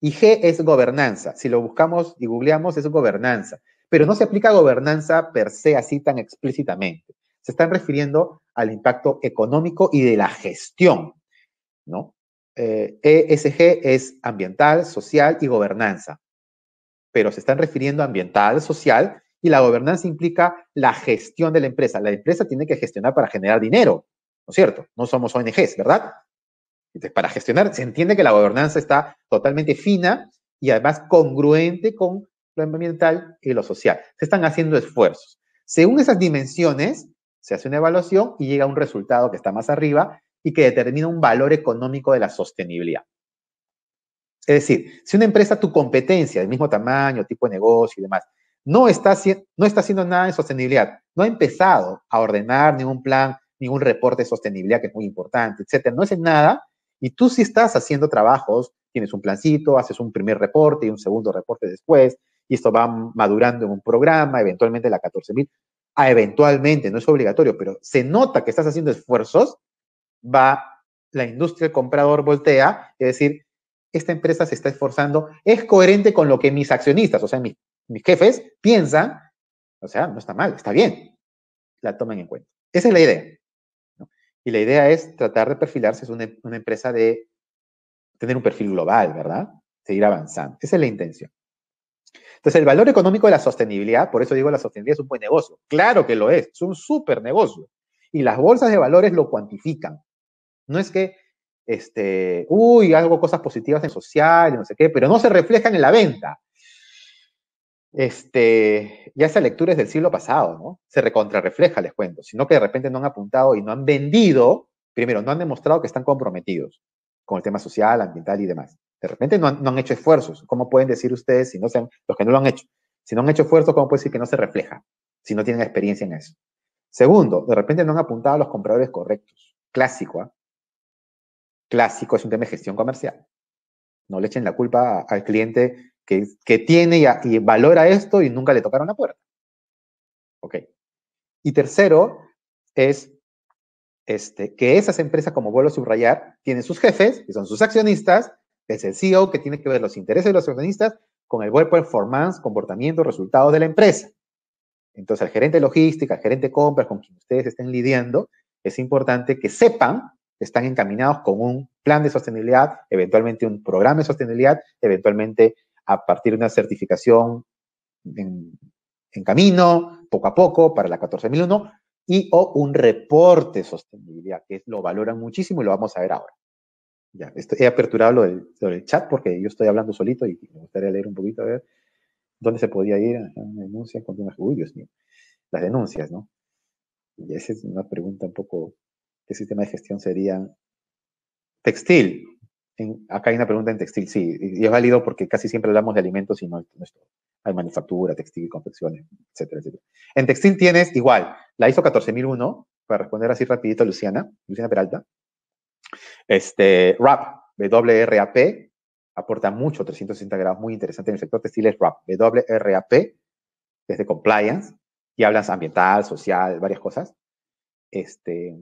Y G es gobernanza. Si lo buscamos y googleamos, es gobernanza. Pero no se aplica gobernanza per se así tan explícitamente. Se están refiriendo al impacto económico y de la gestión, ¿no? ESG eh, e es ambiental, social y gobernanza pero se están refiriendo a ambiental, social, y la gobernanza implica la gestión de la empresa. La empresa tiene que gestionar para generar dinero, ¿no es cierto? No somos ONGs, ¿verdad? Entonces, para gestionar, se entiende que la gobernanza está totalmente fina y además congruente con lo ambiental y lo social. Se están haciendo esfuerzos. Según esas dimensiones, se hace una evaluación y llega a un resultado que está más arriba y que determina un valor económico de la sostenibilidad. Es decir, si una empresa, tu competencia, del mismo tamaño, tipo de negocio y demás, no está, haciendo nada en sostenibilidad, no ha empezado a ordenar ningún plan, ningún reporte de sostenibilidad, que es muy importante, etcétera, no hace nada, y tú sí estás haciendo trabajos, tienes un plancito, haces un primer reporte y un segundo reporte después, y esto va madurando en un programa, eventualmente la 14.000, a ah, eventualmente, no es obligatorio, pero se nota que estás haciendo esfuerzos, va la industria, el comprador voltea, es decir, esta empresa se está esforzando, es coherente con lo que mis accionistas, o sea, mis, jefes, piensan, o sea, no está mal, está bien, la toman en cuenta. Esa es la idea. Y la idea es tratar de perfilarse, es una, una empresa de tener un perfil global, ¿verdad? Seguir avanzando. Esa es la intención. Entonces, el valor económico de la sostenibilidad, por eso digo la sostenibilidad es un buen negocio. Claro que lo es, es un súper negocio. Y las bolsas de valores lo cuantifican. No es que este, uy, algo, cosas positivas en social, no sé qué, pero no se reflejan en la venta. Este, ya esa lectura es del siglo pasado, ¿no? Se recontrarrefleja, les cuento, sino que de repente no han apuntado y no han vendido, primero, no han demostrado que están comprometidos con el tema social, ambiental y demás. De repente no han, hecho esfuerzos. ¿Cómo pueden decir ustedes si no los que no lo han hecho? Si no han hecho esfuerzos, ¿cómo pueden decir que no se refleja? Si no tienen experiencia en eso. Segundo, de repente no han apuntado a los compradores correctos. Clásico, ¿ah? clásico es un tema de gestión comercial. No le echen la culpa al cliente que, tiene y, valora esto y nunca le tocaron la puerta. Ok. Y tercero es este, que esas empresas, como vuelvo a subrayar, tienen sus jefes, que son sus accionistas, es el CEO que tiene que ver los intereses de los accionistas con el buen performance, comportamiento, resultados de la empresa. Entonces, el gerente de logística, el gerente de compras, con quien ustedes estén lidiando, es importante que sepan están encaminados con un plan de sostenibilidad, eventualmente un programa de sostenibilidad, eventualmente a partir de una certificación en, camino, poco a poco, para la 14001, y o un reporte de sostenibilidad, que lo valoran muchísimo y lo vamos a ver ahora. Ya, estoy, he aperturado lo del, chat porque yo estoy hablando solito y me gustaría leer un poquito, a ver dónde se podía ir. a con una... Uy, Dios mío. Las denuncias, ¿no? Y esa es una pregunta un poco ¿qué sistema de gestión sería? Textil. acá hay una pregunta en textil, sí, y es válido porque casi siempre hablamos de alimentos y no hay manufactura, textil, confecciones, etcétera, etcétera. En textil tienes igual, la ISO 14001, para responder así rapidito, Luciana, Luciana Peralta. Este, RAP, WRAP, aporta mucho, 360 grados, muy interesante en el sector textil es RAP, WRAP, desde compliance, y hablas ambiental, social, varias cosas. Este,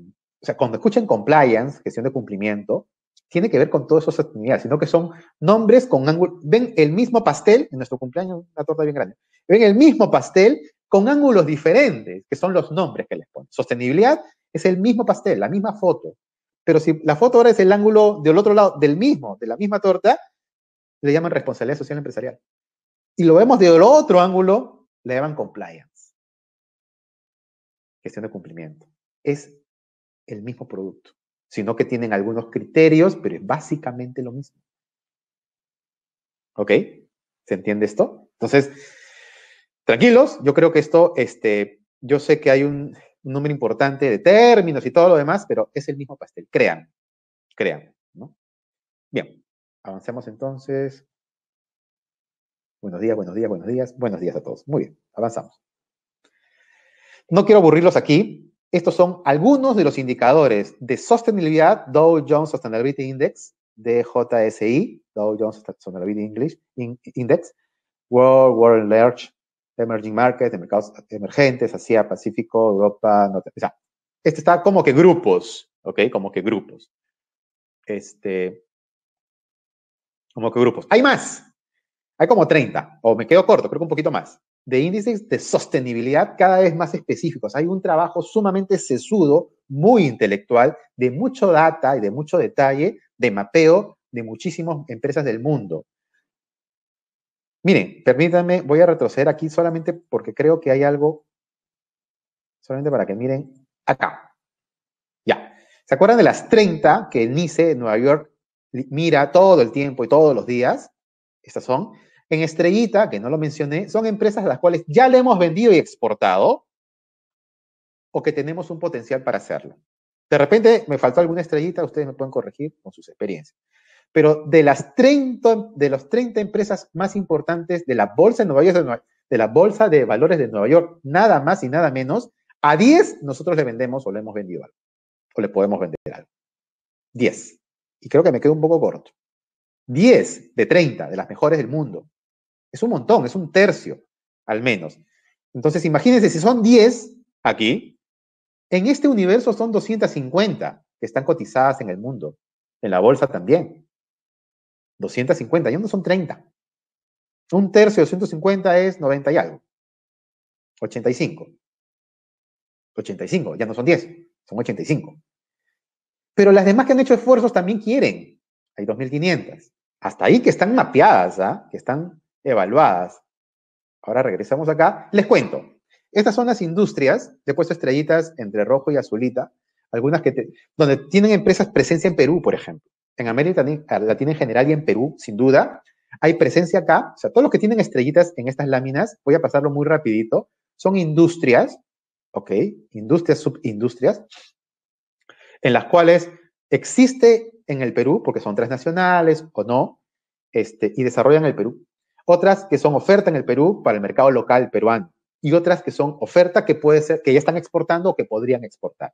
o sea, cuando escuchen compliance, gestión de cumplimiento, tiene que ver con todo eso, sostenibilidad, sino que son nombres con ángulos. Ven el mismo pastel, en nuestro cumpleaños, una torta bien grande. Ven el mismo pastel con ángulos diferentes, que son los nombres que les ponen. Sostenibilidad es el mismo pastel, la misma foto. Pero si la foto ahora es el ángulo del otro lado, del mismo, de la misma torta, le llaman responsabilidad social empresarial. Y lo vemos del otro ángulo, le llaman compliance. Gestión de cumplimiento. Es el mismo producto, sino que tienen algunos criterios, pero es básicamente lo mismo. ¿Ok? ¿Se entiende esto? Entonces, tranquilos, yo creo que esto, este, yo sé que hay un, número importante de términos y todo lo demás, pero es el mismo pastel, crean, crean, ¿no? Bien, avancemos entonces. Buenos días, buenos días, buenos días, buenos días a todos. Muy bien, avanzamos. No quiero aburrirlos aquí, estos son algunos de los indicadores de sostenibilidad Dow Jones Sustainability Index, DJSI, Dow Jones Sustainability Index, World, World Large, Emerging Markets, de mercados emergentes, Asia, Pacífico, Europa, Norte, o sea, este está como que grupos, ¿ok? Como que grupos. Este, como que grupos. Hay más. Hay como 30, o me quedo corto, creo que un poquito más de índices de sostenibilidad cada vez más específicos. Hay un trabajo sumamente sesudo, muy intelectual, de mucho data y de mucho detalle, de mapeo de muchísimas empresas del mundo. Miren, permítanme, voy a retroceder aquí solamente porque creo que hay algo, solamente para que miren acá. Ya. ¿Se acuerdan de las 30 que NICE en Nueva York mira todo el tiempo y todos los días? Estas son. En Estrellita, que no lo mencioné, son empresas a las cuales ya le hemos vendido y exportado o que tenemos un potencial para hacerlo. De repente me faltó alguna estrellita, ustedes me pueden corregir con sus experiencias. Pero de las 30, de empresas más importantes de la Bolsa de Nueva York, de la Bolsa de Valores de Nueva York, nada más y nada menos, a 10 nosotros le vendemos o le hemos vendido algo, o le podemos vender algo. 10. Y creo que me quedo un poco corto. 10 de 30 de las mejores del mundo. Es un montón, es un tercio, al menos. Entonces, imagínense, si son 10 aquí, en este universo son 250 que están cotizadas en el mundo, en la bolsa también. 250, ya no son 30. Un tercio de 250 es 90 y algo. 85. 85, ya no son 10, son 85. Pero las demás que han hecho esfuerzos también quieren. Hay 2.500. Hasta ahí que están mapeadas, ¿ah? que están evaluadas. Ahora regresamos acá. Les cuento. Estas son las industrias, he puesto estrellitas entre rojo y azulita, algunas que donde tienen empresas presencia en Perú, por ejemplo. En América eh, Latina en general y en Perú, sin duda, hay presencia acá. O sea, todos los que tienen estrellitas en estas láminas, voy a pasarlo muy rapidito, son industrias, ¿ok? Industrias, subindustrias, en las cuales existe en el Perú, porque son transnacionales o no, este, y desarrollan el Perú otras que son oferta en el Perú para el mercado local peruano y otras que son oferta que puede ser que ya están exportando o que podrían exportar.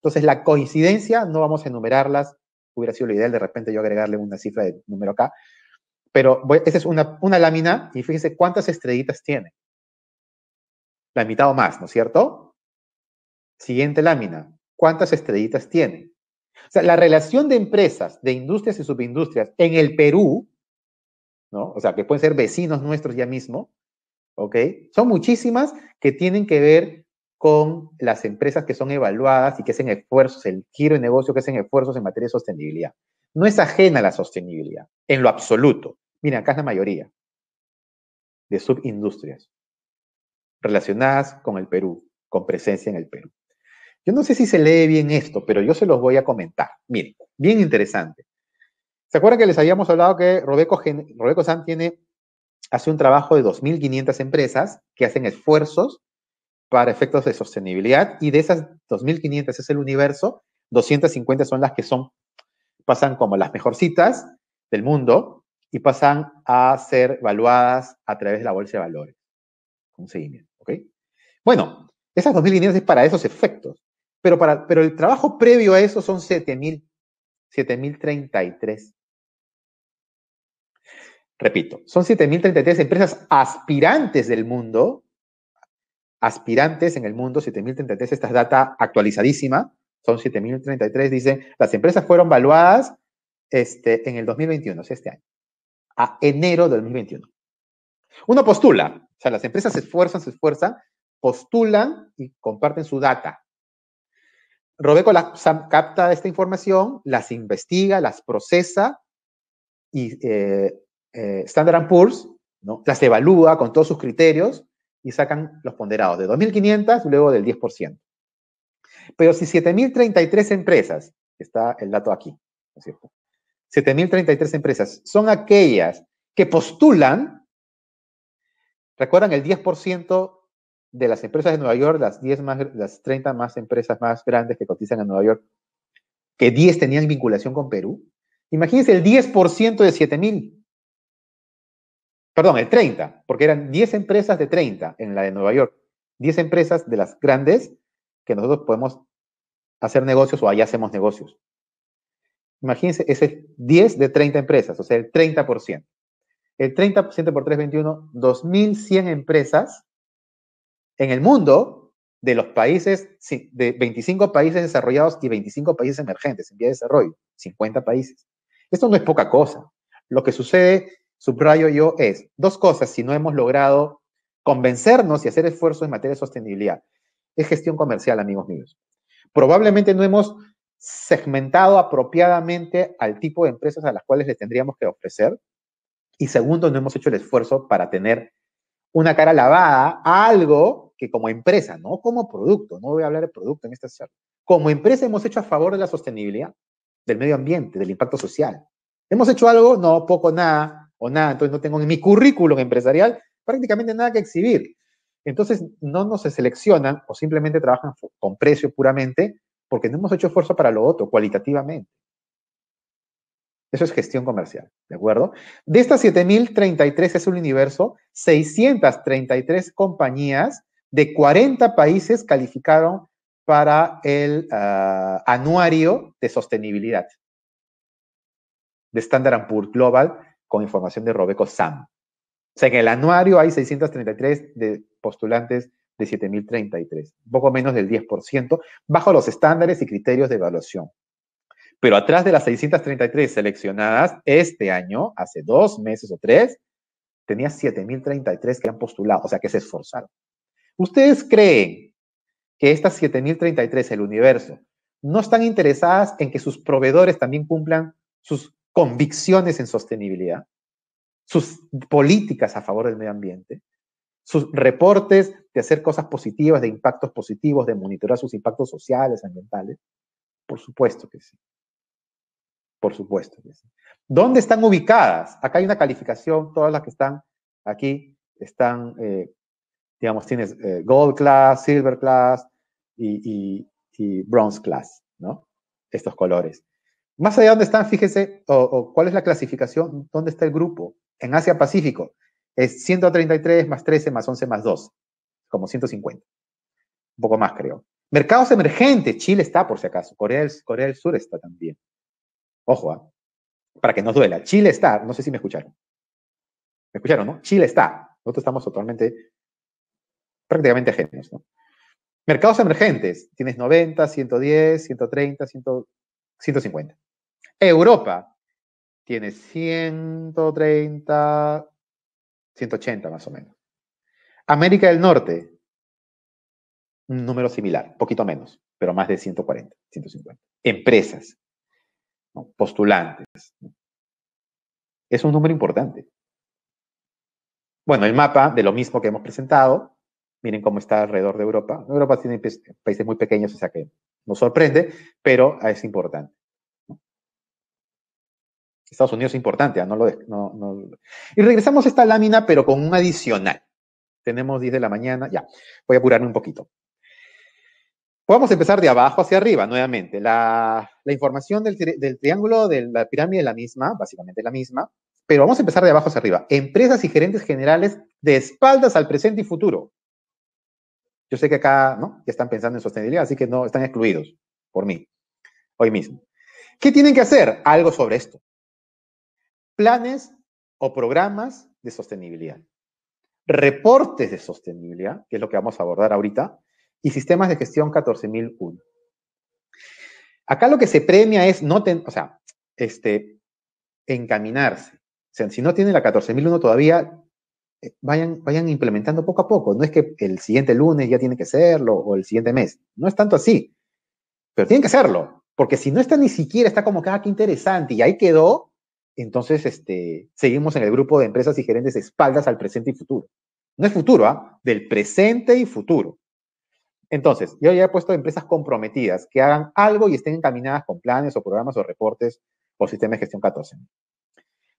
Entonces, la coincidencia, no vamos a enumerarlas, hubiera sido lo ideal de repente yo agregarle una cifra de número acá, pero esa es una, una lámina y fíjense cuántas estrellitas tiene. La mitad o más, ¿no es cierto? Siguiente lámina, ¿cuántas estrellitas tiene? O sea, la relación de empresas, de industrias y subindustrias en el Perú o sea, que pueden ser vecinos nuestros ya mismo, ¿ok? Son muchísimas que tienen que ver con las empresas que son evaluadas y que hacen esfuerzos, el giro de negocio que hacen esfuerzos en materia de sostenibilidad. No es ajena a la sostenibilidad, en lo absoluto. Miren, acá es la mayoría de subindustrias relacionadas con el Perú, con presencia en el Perú. Yo no sé si se lee bien esto, pero yo se los voy a comentar. Miren, bien interesante. ¿Se acuerdan que les habíamos hablado que Robeco, Robeco San tiene, hace un trabajo de 2.500 empresas que hacen esfuerzos para efectos de sostenibilidad y de esas 2.500 es el universo, 250 son las que son, pasan como las mejorcitas del mundo y pasan a ser evaluadas a través de la bolsa de valores. Un seguimiento, ¿ok? Bueno, esas 2.500 es para esos efectos, pero, para, pero el trabajo previo a eso son 7.000, 7.033. Repito, son 7.033 empresas aspirantes del mundo, aspirantes en el mundo, 7.033, esta es data actualizadísima, son 7.033, Dice las empresas fueron valuadas este, en el 2021, o sea, este año, a enero del 2021. Uno postula, o sea, las empresas se esfuerzan, se esfuerzan, postulan y comparten su data. Robeco capta esta información, las investiga, las procesa y eh, eh, Standard Poor's las evalúa con todos sus criterios y sacan los ponderados de 2.500, luego del 10%. Pero si 7.033 empresas, está el dato aquí, cierto? 7.033 empresas son aquellas que postulan, recuerdan el 10% de las empresas de Nueva York, las, 10 más, las 30 más empresas más grandes que cotizan en Nueva York, que 10 tenían vinculación con Perú. Imagínense el 10% de 7.000 perdón, el 30, porque eran 10 empresas de 30 en la de Nueva York, 10 empresas de las grandes que nosotros podemos hacer negocios o allá hacemos negocios. Imagínense, ese es 10 de 30 empresas, o sea, el 30%. El 30% por 321, 2.100 empresas en el mundo de los países, de 25 países desarrollados y 25 países emergentes en vía de desarrollo, 50 países. Esto no es poca cosa. Lo que sucede subrayo yo, es dos cosas si no hemos logrado convencernos y hacer esfuerzos en materia de sostenibilidad. Es gestión comercial, amigos míos. Probablemente no hemos segmentado apropiadamente al tipo de empresas a las cuales le tendríamos que ofrecer. Y segundo, no hemos hecho el esfuerzo para tener una cara lavada a algo que como empresa, no como producto, no voy a hablar de producto en esta sesión, como empresa hemos hecho a favor de la sostenibilidad, del medio ambiente, del impacto social. ¿Hemos hecho algo? No, poco, nada o nada, entonces no tengo en mi currículum empresarial prácticamente nada que exhibir. Entonces no nos seleccionan o simplemente trabajan con precio puramente porque no hemos hecho esfuerzo para lo otro, cualitativamente. Eso es gestión comercial, ¿de acuerdo? De estas 7.033 es un universo, 633 compañías de 40 países calificaron para el ah, anuario de sostenibilidad de Standard Poor's Global con información de Robeco Sam. O sea, en el anuario hay 633 de postulantes de 7.033, poco menos del 10%, bajo los estándares y criterios de evaluación. Pero atrás de las 633 seleccionadas este año, hace dos meses o tres, tenía 7.033 que han postulado, o sea, que se esforzaron. ¿Ustedes creen que estas 7.033, el universo, no están interesadas en que sus proveedores también cumplan sus convicciones en sostenibilidad, sus políticas a favor del medio ambiente, sus reportes de hacer cosas positivas, de impactos positivos, de monitorar sus impactos sociales, ambientales. Por supuesto que sí. Por supuesto que sí. ¿Dónde están ubicadas? Acá hay una calificación, todas las que están aquí están, eh, digamos, tienes eh, Gold Class, Silver Class y, y Bronze Class, ¿no? Estos colores. Más allá de dónde están, fíjese, o, cuál es la clasificación, dónde está el grupo. En Asia-Pacífico es 133 más 13 más 11 más 2, como 150. Un poco más, creo. Mercados emergentes, Chile está por si acaso, Corea del, Corea del Sur está también. Ojo, ¿ah? para que nos duela. Chile está, no sé si me escucharon. ¿Me escucharon, no? Chile está. Nosotros estamos totalmente, prácticamente ajenos, ¿no? Mercados emergentes, tienes 90, 110, 130, 150. Europa tiene 130, 180 más o menos. América del Norte, un número similar, poquito menos, pero más de 140, 150. Empresas, postulantes. Es un número importante. Bueno, el mapa de lo mismo que hemos presentado, miren cómo está alrededor de Europa. Europa tiene países muy pequeños, o sea que nos sorprende, pero es importante. Estados Unidos es importante, ¿ah? no lo Y regresamos a esta lámina, pero con un adicional. Tenemos 10 de la mañana, ya, voy a apurarme un poquito. Vamos a empezar de abajo hacia arriba nuevamente. La, información del, del, triángulo de la pirámide es la misma, básicamente la misma, pero vamos a empezar de abajo hacia arriba. Empresas y gerentes generales de espaldas al presente y futuro. Yo sé que acá ¿no? ya están pensando en sostenibilidad, así que no están excluidos por mí, hoy mismo. ¿Qué tienen que hacer? Algo sobre esto planes o programas de sostenibilidad, reportes de sostenibilidad, que es lo que vamos a abordar ahorita, y sistemas de gestión 14001. Acá lo que se premia es no o sea, este, encaminarse. si no tienen la 14001 todavía, eh, vayan, vayan implementando poco a poco. No es que el siguiente lunes ya tiene que serlo o el siguiente mes. No es tanto así. Pero tienen que hacerlo. Porque si no está ni siquiera, está como que, ah, qué interesante, y ahí quedó, entonces, este, seguimos en el grupo de empresas y gerentes de espaldas al presente y futuro. No es futuro, ¿ah? Del presente y futuro. Entonces, yo ya he puesto empresas comprometidas que hagan algo y estén encaminadas con planes o programas o reportes o sistema de gestión 14.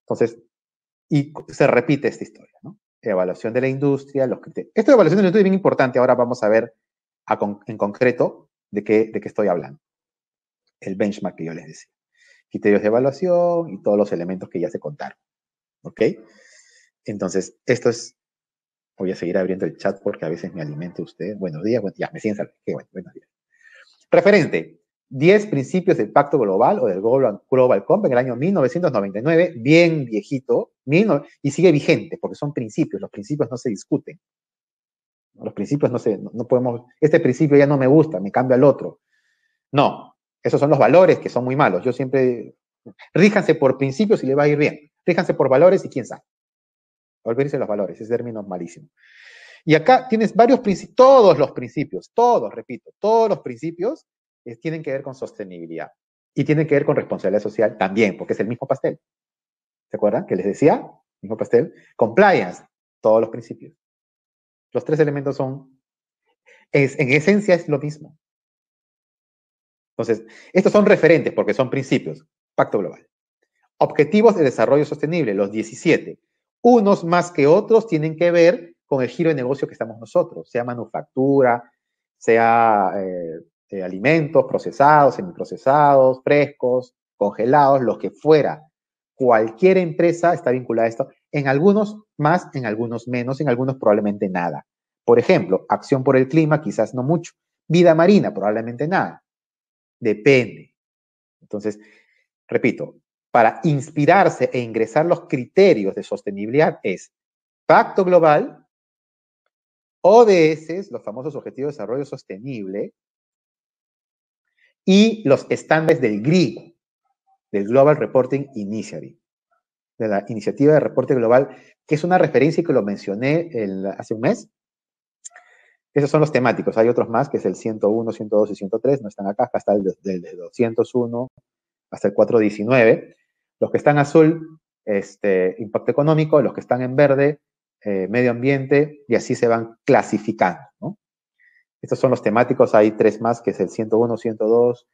Entonces, y se repite esta historia, ¿no? Evaluación de la industria, los criterios. Esto de evaluación de la industria es bien importante. Ahora vamos a ver en concreto de qué, de qué estoy hablando. El benchmark que yo les decía criterios de evaluación y todos los elementos que ya se contaron. ¿Ok? Entonces, esto es... Voy a seguir abriendo el chat porque a veces me alimenta usted. Buenos días, buenos Me siguen Qué bueno, buenos días. Referente, 10 principios del Pacto Global o del Global, Global Compact en el año 1999, bien viejito, y sigue vigente porque son principios, los principios no se discuten. Los principios no se, no, podemos, este principio ya no me gusta, me cambio al otro. No, esos son los valores que son muy malos. Yo siempre, ríjanse por principios y le va a ir bien. Ríjanse por valores y quién sabe. Olvídense los valores, ese término es malísimo. Y acá tienes varios principios, todos los principios, todos, repito, todos los principios eh, tienen que ver con sostenibilidad y tienen que ver con responsabilidad social también, porque es el mismo pastel. ¿Se acuerdan? Que les decía, mismo pastel, compliance, todos los principios. Los tres elementos son, es, en esencia es lo mismo. Entonces, estos son referentes porque son principios. Pacto global. Objetivos de desarrollo sostenible, los 17. Unos más que otros tienen que ver con el giro de negocio que estamos nosotros, sea manufactura, sea eh, eh, alimentos procesados, semiprocesados, frescos, congelados, los que fuera. Cualquier empresa está vinculada a esto, en algunos más, en algunos menos, en algunos probablemente nada. Por ejemplo, acción por el clima, quizás no mucho. Vida marina, probablemente nada. Depende. Entonces, repito, para inspirarse e ingresar los criterios de sostenibilidad es Pacto Global, ODS, los famosos Objetivos de Desarrollo Sostenible, y los estándares del GRI, del Global Reporting Initiative, de la Iniciativa de Reporte Global, que es una referencia que lo mencioné hace un mes, esos son los temáticos. Hay otros más, que es el 101, 102 y 103. No están acá. Acá está el 201 hasta el 419. Los que están azul, este, impacto económico. Los que están en verde, eh, medio ambiente. Y así se van clasificando. Estos son los temáticos. Hay tres más, que es el 101, 102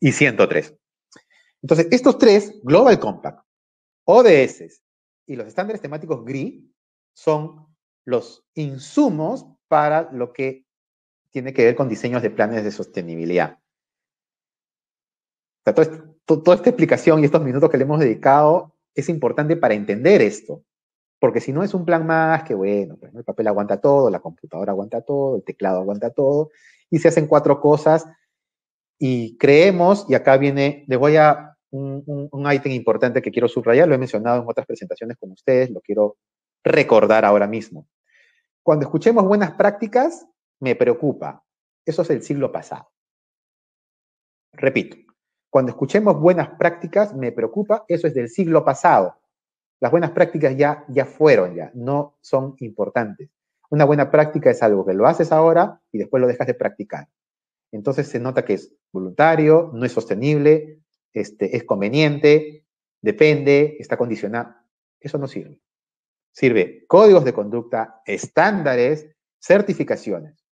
y 103. Entonces, estos tres, Global Compact, ODS y los estándares temáticos GRI, son los insumos para lo que tiene que ver con diseños de planes de sostenibilidad. Este, toda esta explicación y estos minutos que le hemos dedicado es importante para entender esto, porque si no es un plan más que, bueno, pues, el papel aguanta todo, la computadora aguanta todo, el teclado aguanta todo, y se hacen cuatro cosas y creemos, y acá viene, les voy a un, item importante que quiero subrayar, lo he mencionado en otras presentaciones con ustedes, lo quiero recordar ahora mismo. Cuando escuchemos buenas prácticas, me preocupa. Eso es del siglo pasado. Repito, cuando escuchemos buenas prácticas, me preocupa, eso es del siglo pasado. Las buenas prácticas ya, ya fueron, ya, no son importantes. Una buena práctica es algo que lo haces ahora y después lo dejas de practicar. Entonces se nota que es voluntario, no es sostenible, este, es conveniente, depende, está condicionado. Eso no sirve sirve códigos de conducta, estándares, certificaciones.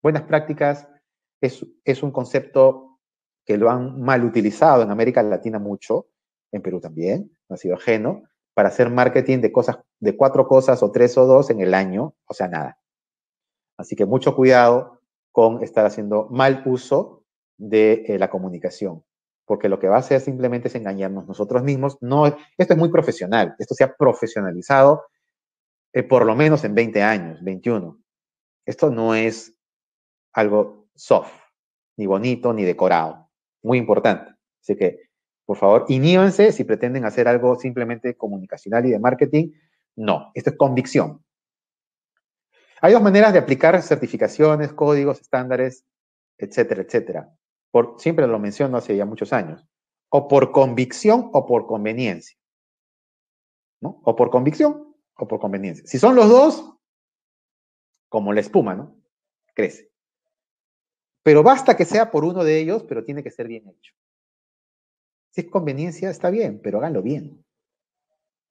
Buenas prácticas es, un concepto que lo han mal utilizado en América Latina mucho, en Perú también, no ha sido ajeno, para hacer marketing de cosas, de cuatro cosas o tres o dos en el año, o sea, nada. Así que mucho cuidado con estar haciendo mal uso de eh, la comunicación, porque lo que va a hacer simplemente es engañarnos nosotros mismos. No, esto es muy profesional, esto se ha profesionalizado eh, por lo menos en 20 años, 21. Esto no es algo soft, ni bonito, ni decorado. Muy importante. Así que, por favor, inívense si pretenden hacer algo simplemente comunicacional y de marketing. No, esto es convicción. Hay dos maneras de aplicar certificaciones, códigos, estándares, etcétera, etcétera. Por, siempre lo menciono hace ya muchos años. O por convicción o por conveniencia. ¿no? O por convicción o por conveniencia. Si son los dos, como la espuma, ¿no? Crece. Pero basta que sea por uno de ellos, pero tiene que ser bien hecho. Si es conveniencia, está bien, pero háganlo bien.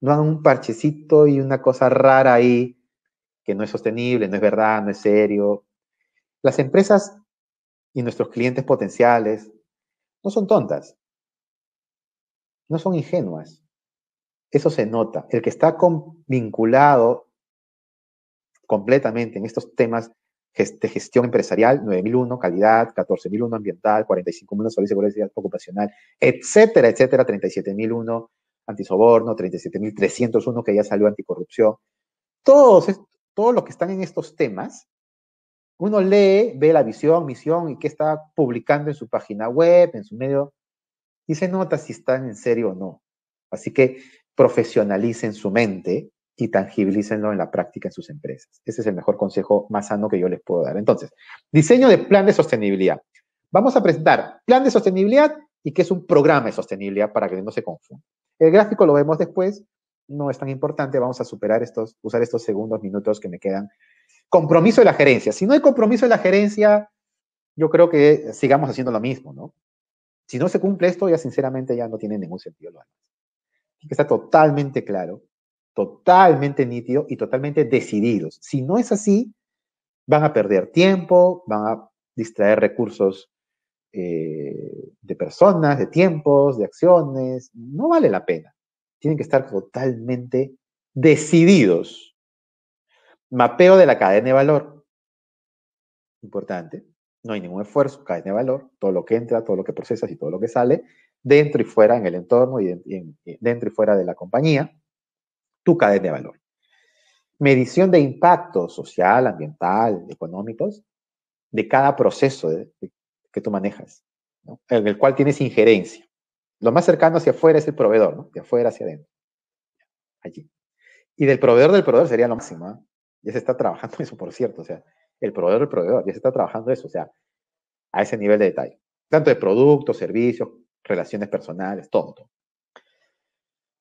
No hagan un parchecito y una cosa rara ahí que no es sostenible, no es verdad, no es serio. Las empresas y nuestros clientes potenciales no son tontas, no son ingenuas eso se nota. El que está vinculado completamente en estos temas de gestión empresarial, 9001, calidad, 14001, ambiental, 45.000 salud y seguridad ocupacional, etcétera, etcétera, 37001, antisoborno, 37301, que ya salió anticorrupción. Todos, todos los que están en estos temas, uno lee, ve la visión, misión y qué está publicando en su página web, en su medio, y se nota si están en serio o no. Así que profesionalicen su mente y tangibilícenlo en la práctica en sus empresas. Ese es el mejor consejo más sano que yo les puedo dar. Entonces, diseño de plan de sostenibilidad. Vamos a presentar plan de sostenibilidad y qué es un programa de sostenibilidad para que no se confunda. El gráfico lo vemos después, no es tan importante, vamos a superar estos, usar estos segundos, minutos que me quedan. Compromiso de la gerencia. Si no hay compromiso de la gerencia, yo creo que sigamos haciendo lo mismo, ¿no? Si no se cumple esto, ya sinceramente ya no tiene ningún sentido lo demás que estar totalmente claro, totalmente nítido y totalmente decididos. Si no es así, van a perder tiempo, van a distraer recursos eh, de personas, de tiempos, de acciones. No vale la pena. Tienen que estar totalmente decididos. Mapeo de la cadena de valor. Importante. No hay ningún esfuerzo, cadena de valor, todo lo que entra, todo lo que procesas y todo lo que sale dentro y fuera en el entorno y, dentro y fuera de la compañía, tu cadena de valor. Medición de impacto social, ambiental, económicos de cada proceso que tú manejas, en el cual tienes injerencia. Lo más cercano hacia afuera es el proveedor, ¿no? de afuera hacia adentro. Allí. Y del proveedor del proveedor sería lo máximo. ¿ah? Ya se está trabajando <laughs> eso, por cierto. O sea, el proveedor del proveedor, ya se está trabajando eso, o sea, a ese nivel de detalle. Tanto de productos, servicios, relaciones personales, todo.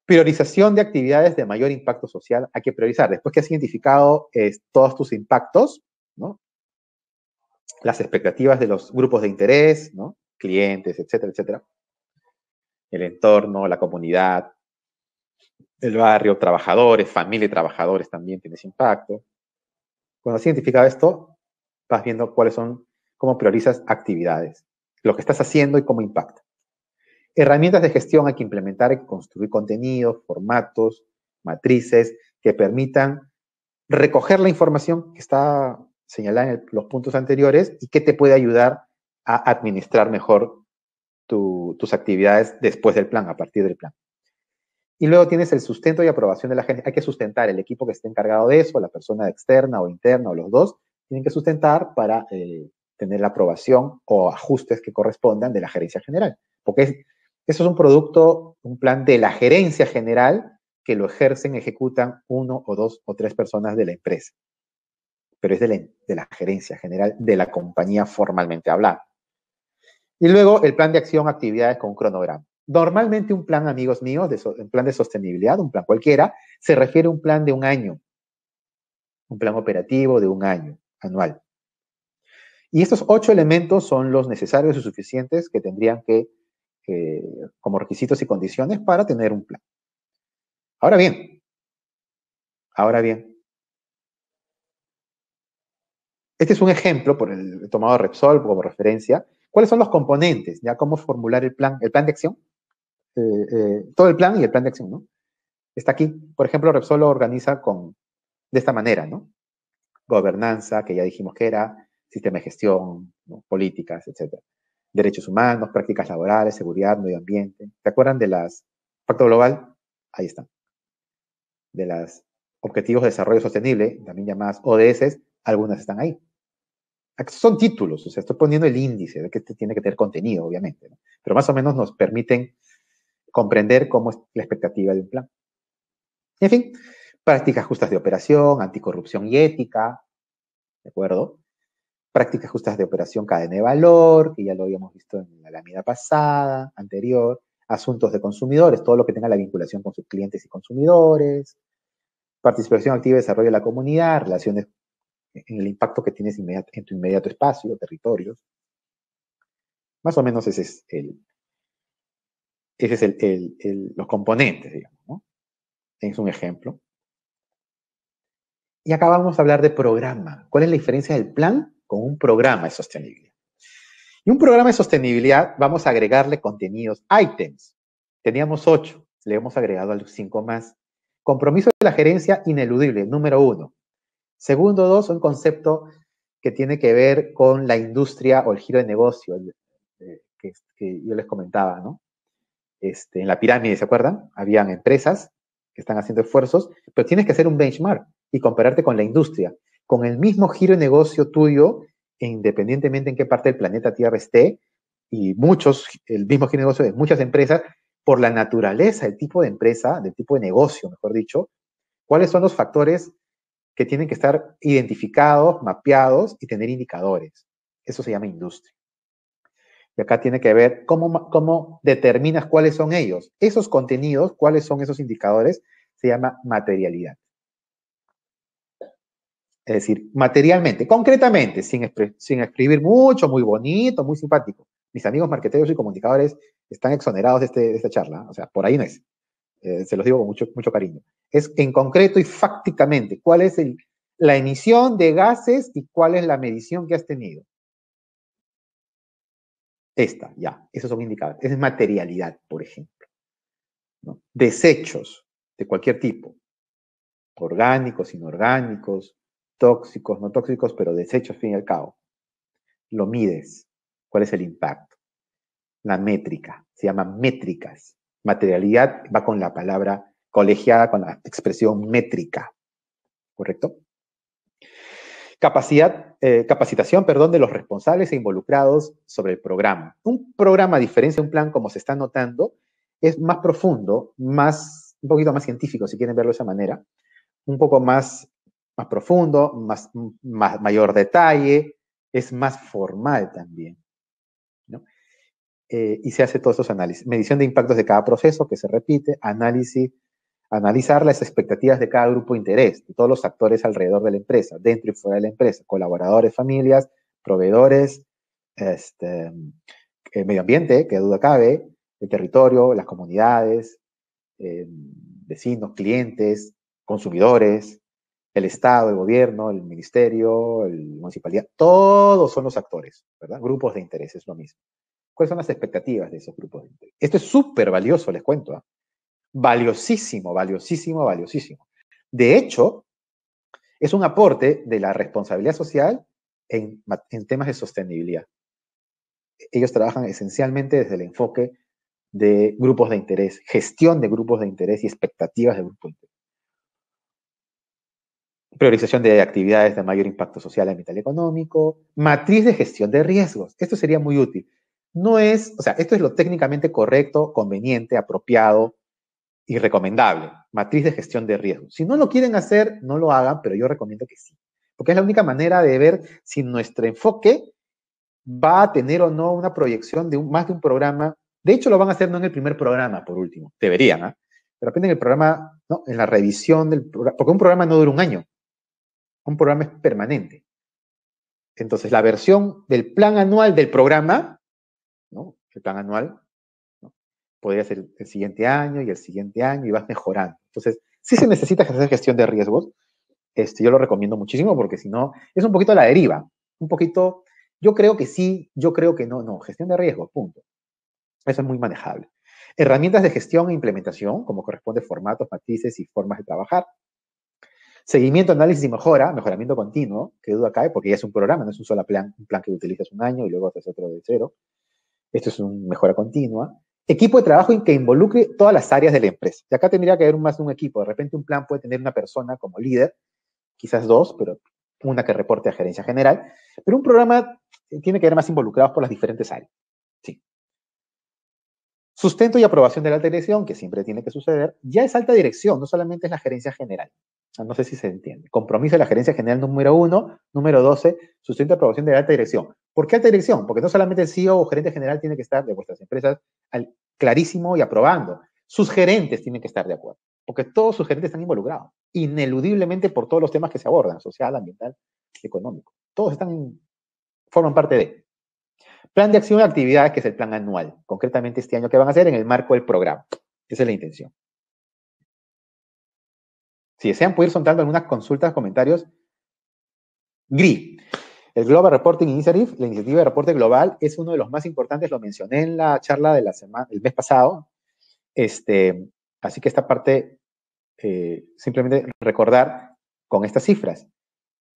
Priorización de actividades de mayor impacto social. Hay que priorizar. Después que has identificado todos tus impactos, las expectativas de los grupos de interés, clientes, etcétera, etcétera. El entorno, la comunidad, el barrio, trabajadores, familia y trabajadores también tienes impacto. Cuando has identificado esto, vas viendo cuáles son, cómo priorizas actividades, lo que estás haciendo y cómo impacta. Herramientas de gestión hay que implementar, hay que construir contenidos, formatos, matrices que permitan recoger la información que está señalada en los puntos anteriores y que te puede ayudar a administrar mejor tus actividades después del plan, a partir del plan. Y luego tienes el sustento y aprobación de la gente. Hay que sustentar el equipo que esté encargado de eso, la persona externa o interna o los dos, tienen que sustentar para eh, tener la aprobación o ajustes que correspondan de la gerencia general. Porque es, eso es un producto, un plan de la gerencia general que lo ejercen, ejecutan uno o dos o tres personas de la empresa. Pero es de la, gerencia general de la compañía formalmente hablada. Y luego el plan de acción, actividades con un cronograma. Normalmente un plan, amigos míos, de un plan de sostenibilidad, un plan cualquiera, se refiere a un plan de un año, un plan operativo de un año anual. Y estos ocho elementos son los necesarios y suficientes que tendrían que eh, como requisitos y condiciones para tener un plan. Ahora bien, ahora bien, este es un ejemplo, por el tomado Repsol como referencia, cuáles son los componentes, ya cómo formular el plan, el plan de acción, eh, eh, todo el plan y el plan de acción, ¿no? Está aquí, por ejemplo, Repsol lo organiza con, de esta manera, ¿no? Gobernanza, que ya dijimos que era, sistema de gestión, políticas, etcétera derechos humanos, prácticas laborales, seguridad, medio ambiente. ¿Se acuerdan de las Pacto Global? Ahí están. De las Objetivos de Desarrollo Sostenible, también llamadas ODS, algunas están ahí. Son títulos, o sea, estoy poniendo el índice de que este tiene que tener contenido, obviamente, pero más o menos nos permiten comprender cómo es la expectativa de un plan. En fin, prácticas justas de operación, anticorrupción y ética, ¿de acuerdo? prácticas justas de operación cadena de valor, que ya lo habíamos visto en la lámina pasada, anterior, asuntos de consumidores, todo lo que tenga la vinculación con sus clientes y consumidores, participación activa y desarrollo de la comunidad, relaciones en el impacto que tienes en tu inmediato espacio, territorios. Más o menos ese es el, ese es el, los componentes, digamos, ¿no? Es un ejemplo. Y acá vamos a hablar de programa. ¿Cuál es la diferencia del plan con un programa de sostenibilidad. Y un programa de sostenibilidad vamos a agregarle contenidos, ítems. Teníamos ocho, le hemos agregado a los cinco más. Compromiso de la gerencia ineludible, número uno. Segundo dos, un concepto que tiene que ver con la industria o el giro de negocio eh, que, yo les comentaba, ¿no? Este, en la pirámide, ¿se acuerdan? Habían empresas que están haciendo esfuerzos, pero tienes que hacer un benchmark y compararte con la industria con el mismo giro de negocio tuyo, e independientemente en qué parte del planeta Tierra esté, y muchos, el mismo giro de negocio de muchas empresas, por la naturaleza del tipo de empresa, del tipo de negocio, mejor dicho, cuáles son los factores que tienen que estar identificados, mapeados y tener indicadores. Eso se llama industria. Y acá tiene que ver cómo, cómo determinas cuáles son ellos. Esos contenidos, cuáles son esos indicadores, se llama materialidad es decir, materialmente, concretamente, sin, escribir mucho, muy bonito, muy simpático. Mis amigos marqueteros y comunicadores están exonerados de, este, esta charla, o sea, por ahí no es. Eh, se los digo con mucho, cariño. Es en concreto y fácticamente, ¿cuál es la emisión de gases y cuál es la medición que has tenido? Esta, ya, esos son indicadores. Es materialidad, por ejemplo. Desechos de cualquier tipo, orgánicos, inorgánicos, tóxicos, no tóxicos, pero desechos, fin y al cabo. Lo mides. ¿Cuál es el impacto? La métrica. Se llama métricas. Materialidad va con la palabra colegiada, con la expresión métrica. ¿Correcto? Capacidad, eh, capacitación perdón, de los responsables e involucrados sobre el programa. Un programa, a diferencia de un plan, como se está notando, es más profundo, más, un poquito más científico, si quieren verlo de esa manera, un poco más más profundo, más, mayor detalle, es más formal también. Eh, y se hace todos esos análisis. Medición de impactos de cada proceso que se repite, análisis, analizar las expectativas de cada grupo de interés, de todos los actores alrededor de la empresa, dentro y fuera de la empresa, colaboradores, familias, proveedores, el este, eh, medio ambiente, que duda cabe, el territorio, las comunidades, eh, vecinos, clientes, consumidores, el Estado, el gobierno, el ministerio, la municipalidad, todos son los actores, ¿verdad? Grupos de interés, es lo mismo. ¿Cuáles son las expectativas de esos grupos de interés? Esto es súper valioso, les cuento. ¿ah? Valiosísimo, valiosísimo, valiosísimo. De hecho, es un aporte de la responsabilidad social en, en temas de sostenibilidad. Ellos trabajan esencialmente desde el enfoque de grupos de interés, gestión de grupos de interés y expectativas de grupos de interés priorización de actividades de mayor impacto social, ambiental y económico, matriz de gestión de riesgos. Esto sería muy útil. No es, o sea, esto es lo técnicamente correcto, conveniente, apropiado y recomendable. Matriz de gestión de riesgos. Si no lo quieren hacer, no lo hagan, pero yo recomiendo que sí. Porque es la única manera de ver si nuestro enfoque va a tener o no una proyección de más de un programa. De hecho, lo van a hacer no en el primer programa, por último. Deberían, ¿ah? De repente en el programa, ¿no? En la revisión del programa, porque un programa no dura un año. Un programa es permanente. Entonces, la versión del plan anual del programa, ¿no? El plan anual podría ser el siguiente año y el siguiente año y vas mejorando. Entonces, si se necesita hacer gestión de riesgos. Este, yo lo recomiendo muchísimo porque si no, es un poquito a la deriva. Un poquito, yo creo que sí, yo creo que no, no. Gestión de riesgos, punto. Eso es muy manejable. Herramientas de gestión e implementación, como corresponde formatos, matices y formas de trabajar. Seguimiento, análisis y mejora, mejoramiento continuo, que duda cae, porque ya es un programa, no es un solo plan, un plan que utilizas un año y luego haces otro de cero. Esto es una mejora continua. Equipo de trabajo en que involucre todas las áreas de la empresa. Y acá tendría que haber más de un equipo. De repente un plan puede tener una persona como líder, quizás dos, pero una que reporte a gerencia general. Pero un programa eh, tiene que haber más involucrados por las diferentes áreas. Sí. Sustento y aprobación de la alta dirección, que siempre tiene que suceder, ya es alta dirección, no solamente es la gerencia general. No sé si se entiende. Compromiso de la gerencia general número uno, número 12, sustento y aprobación de la alta dirección. ¿Por qué alta dirección? Porque no solamente el CEO o gerente general tiene que estar de vuestras empresas clarísimo y aprobando. Sus gerentes tienen que estar de acuerdo, porque todos sus gerentes están involucrados, ineludiblemente por todos los temas que se abordan, social, ambiental, económico. Todos están, forman parte de. Plan de acción y actividades, que es el plan anual. Concretamente este año, que van a hacer? En el marco del programa. Esa es la intención. Si desean, puedo ir soltando algunas consultas, comentarios. GRI. El Global Reporting Initiative, la iniciativa de reporte global, es uno de los más importantes. Lo mencioné en la charla del mes pasado. Este, así que esta parte, eh, simplemente recordar con estas cifras.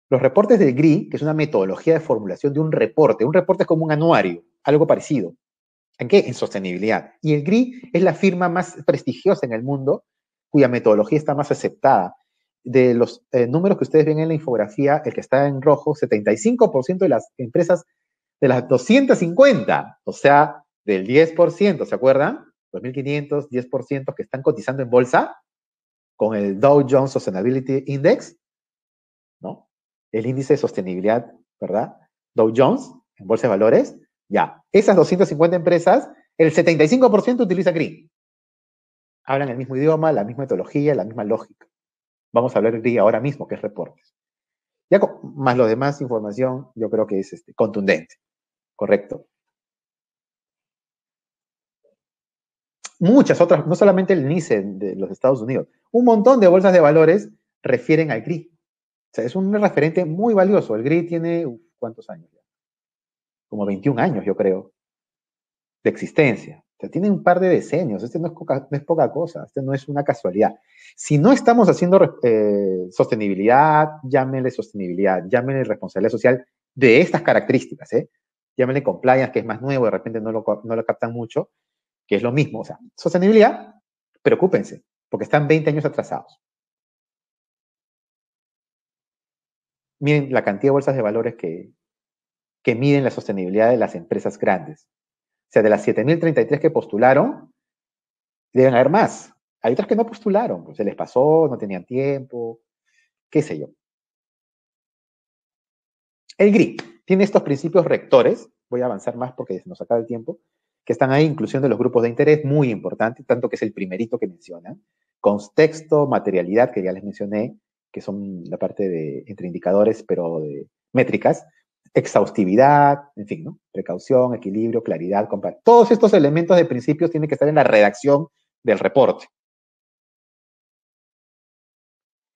Los reportes del GRI, que es una metodología de formulación de un reporte, un reporte es como un anuario, algo parecido. ¿En qué? En sostenibilidad. Y el GRI es la firma más prestigiosa en el mundo, cuya metodología está más aceptada. De los eh, números que ustedes ven en la infografía, el que está en rojo, 75% de las empresas, de las 250, o sea, del 10%, ¿se acuerdan? 2.500, 10% que están cotizando en bolsa con el Dow Jones Sustainability Index, el índice de sostenibilidad, ¿verdad? Dow Jones, en bolsa de valores, ya. Esas 250 empresas, el 75% utiliza CRI. Hablan el mismo idioma, la misma etología, la misma lógica. Vamos a hablar de Green ahora mismo, que es reportes. Ya más lo demás, información, yo creo que es este, contundente. Correcto. Muchas otras, no solamente el NICE de los Estados Unidos, un montón de bolsas de valores refieren al CRI es un referente muy valioso. El GRI tiene, ¿cuántos años ya? Como 21 años, yo creo, de existencia. O sea, tiene un par de decenios. Este no es, poca, no es cosa, este no es una casualidad. Si no estamos haciendo eh, sostenibilidad, llámenle sostenibilidad, llámenle responsabilidad social de estas características, ¿eh? llámenle compliance, que es más nuevo, de repente no lo, no lo captan mucho, que es lo mismo. O sea, sostenibilidad, preocúpense, porque están 20 años atrasados. miren la cantidad de bolsas de valores que, que miden la sostenibilidad de las empresas grandes. O sea, de las 7.033 que postularon, deben haber más. Hay otras que no postularon, pues se les pasó, no tenían tiempo, qué sé yo. El GRI tiene estos principios rectores, voy a avanzar más porque se nos acaba el tiempo, que están ahí, inclusión de los grupos de interés, muy importante, tanto que es el primerito que menciona, contexto, materialidad, que ya les mencioné, que son la parte de entre indicadores, pero de métricas, exhaustividad, en fin, ¿no? Precaución, equilibrio, claridad, comparación. Todos estos elementos de principios tienen que estar en la redacción del reporte.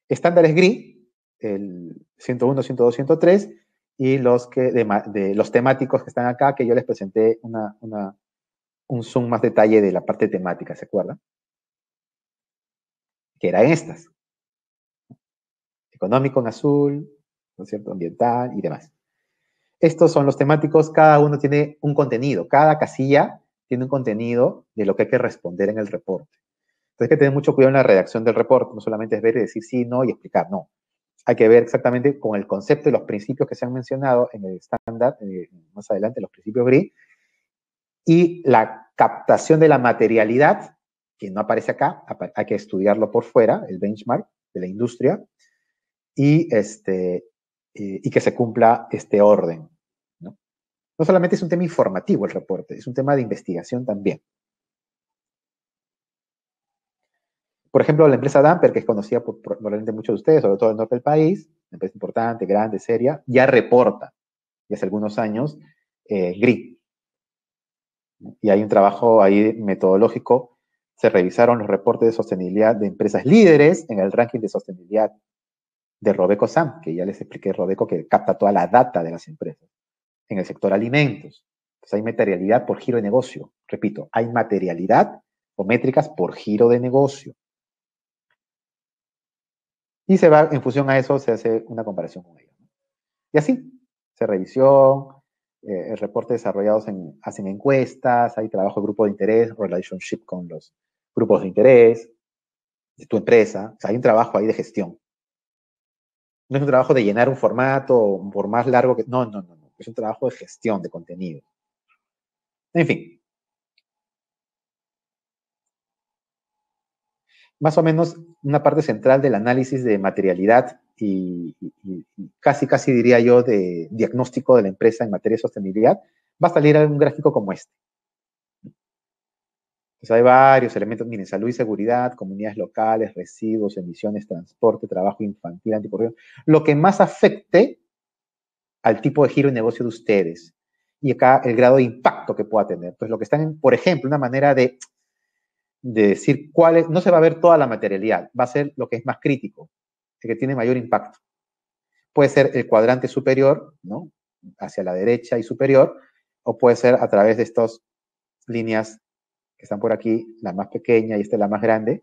Estándares GRI, el 101, 102, 103, y los, que de, los temáticos que están acá, que yo les presenté un zoom más detalle de la parte temática, ¿se acuerdan? Que eran estas económico en azul, ¿no cierto? Ambiental y demás. Estos son los temáticos, cada uno tiene un contenido, cada casilla tiene un contenido de lo que hay que responder en el reporte. Entonces hay que tener mucho cuidado en la redacción del reporte, no solamente es ver y decir sí, no y explicar, no. Hay que ver exactamente con el concepto y los principios que se han mencionado en el estándar, eh, más adelante, los principios GRI, y la captación de la materialidad, que no aparece acá, hay que estudiarlo por fuera, el benchmark de la industria, y, este, eh, y que se cumpla este orden. ¿no? solamente es un tema informativo el reporte, es un tema de investigación también. Por ejemplo, la empresa Damper, que es conocida por, probablemente muchos de ustedes, sobre todo en el norte del país, una empresa importante, grande, seria, ya reporta, y hace algunos años, eh, GRI. Y hay un trabajo ahí metodológico. Se revisaron los reportes de sostenibilidad de empresas líderes en el ranking de sostenibilidad de Robeco SAM, que ya les expliqué Robeco, que capta toda la data de las empresas en el sector alimentos. Entonces hay materialidad por giro de negocio. Repito, hay materialidad o métricas por giro de negocio. Y se va, en función a eso, se hace una comparación con ella. Y así, se revisión, el eh, reporte desarrollados en, hacen encuestas, hay trabajo de grupo de interés, relationship con los grupos de interés, de tu empresa. hay un trabajo ahí de gestión no es un trabajo de llenar un formato por más largo que... No, no, no, no. Es un trabajo de gestión de contenido. En fin. Más o menos una parte central del análisis de materialidad y, casi, casi diría yo, de diagnóstico de la empresa en materia de sostenibilidad, va a salir algún gráfico como este hay varios elementos, miren, salud y seguridad, comunidades locales, residuos, emisiones, transporte, trabajo infantil, anticorrupción, lo que más afecte al tipo de giro y negocio de ustedes y acá el grado de impacto que pueda tener. Entonces, lo que están, por ejemplo, una manera de, de decir cuál es, no se va a ver toda la materialidad, va a ser lo que es más crítico, el que tiene mayor impacto. Puede ser el cuadrante superior, ¿no? Hacia la derecha y superior, o puede ser a través de estas líneas que están por aquí, la más pequeña y esta es la más grande,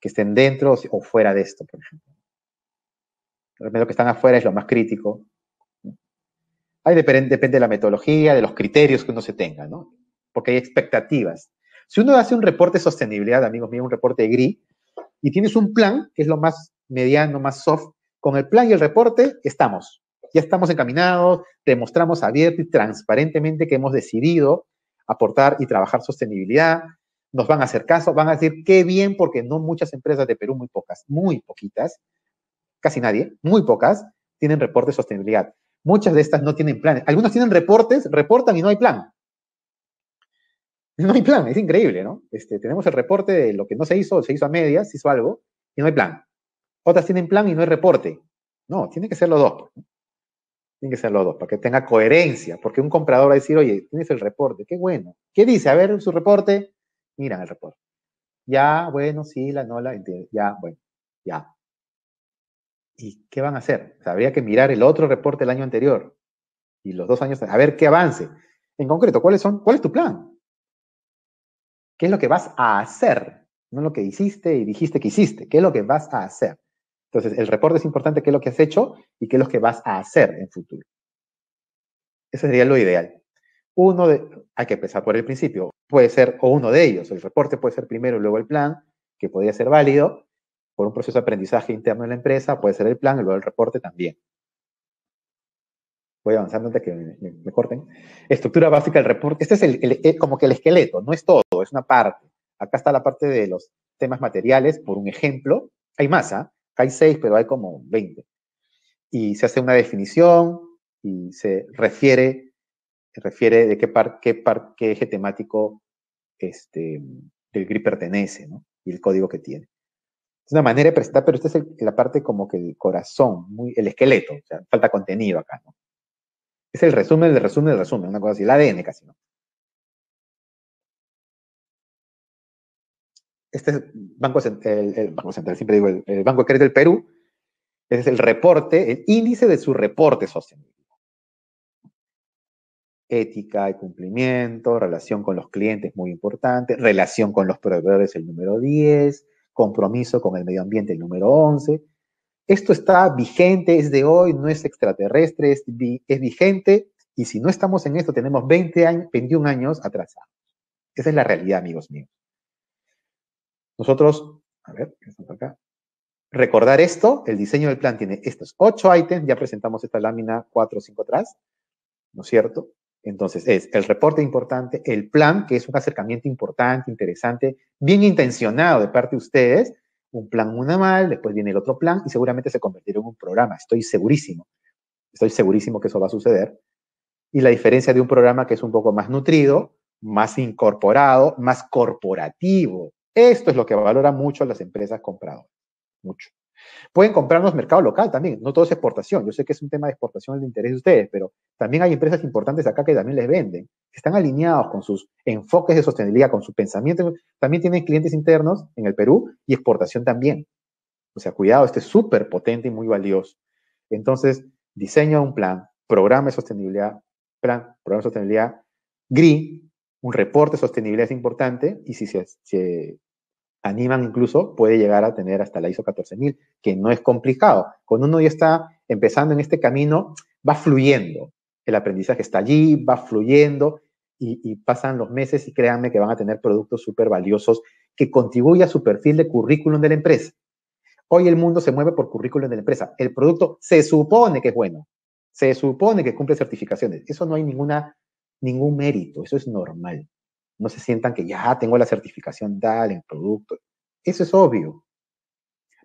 que estén dentro o fuera de esto, por ejemplo. Lo que están afuera es lo más crítico. Hay depende, depende de la metodología, de los criterios que uno se tenga, ¿no? Porque hay expectativas. Si uno hace un reporte de sostenibilidad, amigos míos, un reporte de GRI, y tienes un plan, que es lo más mediano, más soft, con el plan y el reporte estamos. Ya estamos encaminados, demostramos abierto y transparentemente que hemos decidido aportar y trabajar sostenibilidad, nos van a hacer caso, van a decir qué bien, porque no muchas empresas de Perú, muy pocas, muy poquitas, casi nadie, muy pocas, tienen reportes de sostenibilidad. Muchas de estas no tienen planes. Algunas tienen reportes, reportan y no hay plan. No hay plan, es increíble, ¿no? Este, tenemos el reporte de lo que no se hizo, se hizo a medias, se hizo algo, y no hay plan. Otras tienen plan y no hay reporte. No, tiene que ser los dos. Tienen que ser los dos, para que tenga coherencia, porque un comprador va a decir, oye, tienes el reporte, qué bueno. ¿Qué dice? A ver su reporte. Miran el reporte. Ya, bueno, sí, la no la entiendo. Ya, bueno, ya. ¿Y qué van a hacer? habría que mirar el otro reporte del año anterior y los dos años, a ver qué avance. En concreto, ¿cuáles son? ¿Cuál es tu plan? ¿Qué es lo que vas a hacer? No lo que hiciste y dijiste que hiciste. ¿Qué es lo que vas a hacer? Entonces, el reporte es importante, qué es lo que has hecho y qué es lo que vas a hacer en futuro. Eso sería lo ideal. Uno de, hay que empezar por el principio. Puede ser o uno de ellos. El reporte puede ser primero y luego el plan, que podría ser válido por un proceso de aprendizaje interno en la empresa. Puede ser el plan y luego el reporte también. Voy avanzando antes de que me, corten. Estructura básica del reporte. Este es como que el esqueleto, no es todo, es una parte. Acá está la parte de los temas materiales, por un ejemplo. Hay masa. Hay seis, pero hay como 20. Y se hace una definición y se refiere, refiere de qué, par, qué, par, eje temático este, del GRI pertenece, ¿no? Y el código que tiene. Es una manera de presentar, pero esta es la parte como que el corazón, el esqueleto, falta contenido acá, ¿no? Es el resumen del resumen del resumen, una cosa así, el ADN casi, ¿no? este Banco, el, Banco Central, siempre digo, el, Banco de Crédito del Perú, es el reporte, el índice de su reporte sostenible. Ética y cumplimiento, relación con los clientes, muy importante, relación con los proveedores, el número 10, compromiso con el medio ambiente, el número 11. Esto está vigente, es de hoy, no es extraterrestre, es, vigente y si no estamos en esto, tenemos 20 años, 21 años atrasados. Esa es la realidad, amigos míos. Nosotros, a ver, Recordar esto, el diseño del plan tiene estos ocho ítems, ya presentamos esta lámina 4 o 5 atrás, ¿no es cierto? Entonces es el reporte importante, el plan, que es un acercamiento importante, interesante, bien intencionado de parte de ustedes, un plan, una mal, después viene el otro plan y seguramente se convertirá en un programa, estoy segurísimo, estoy segurísimo que eso va a suceder. Y la diferencia de un programa que es un poco más nutrido, más incorporado, más corporativo, esto es lo que valora mucho a las empresas compradoras. Mucho. Pueden comprarnos mercado local también, no todo es exportación. Yo sé que es un tema de exportación de interés de ustedes, pero también hay empresas importantes acá que también les venden. Están alineados con sus enfoques de sostenibilidad, con su pensamiento. También tienen clientes internos en el Perú y exportación también. O sea, cuidado, este es súper potente y muy valioso. Entonces, diseño un plan, programa de sostenibilidad, plan, programa de sostenibilidad, GRI, un reporte de sostenibilidad es importante y si se, se, animan incluso puede llegar a tener hasta la ISO 14000, que no es complicado. Cuando uno ya está empezando en este camino, va fluyendo. El aprendizaje está allí, va fluyendo y, pasan los meses y créanme que van a tener productos súper valiosos que contribuyen a su perfil de currículum de la empresa. Hoy el mundo se mueve por currículum de la empresa. El producto se supone que es bueno, se supone que cumple certificaciones. Eso no hay ninguna ningún mérito, eso es normal. No se sientan que ya tengo la certificación tal en producto. Eso es obvio.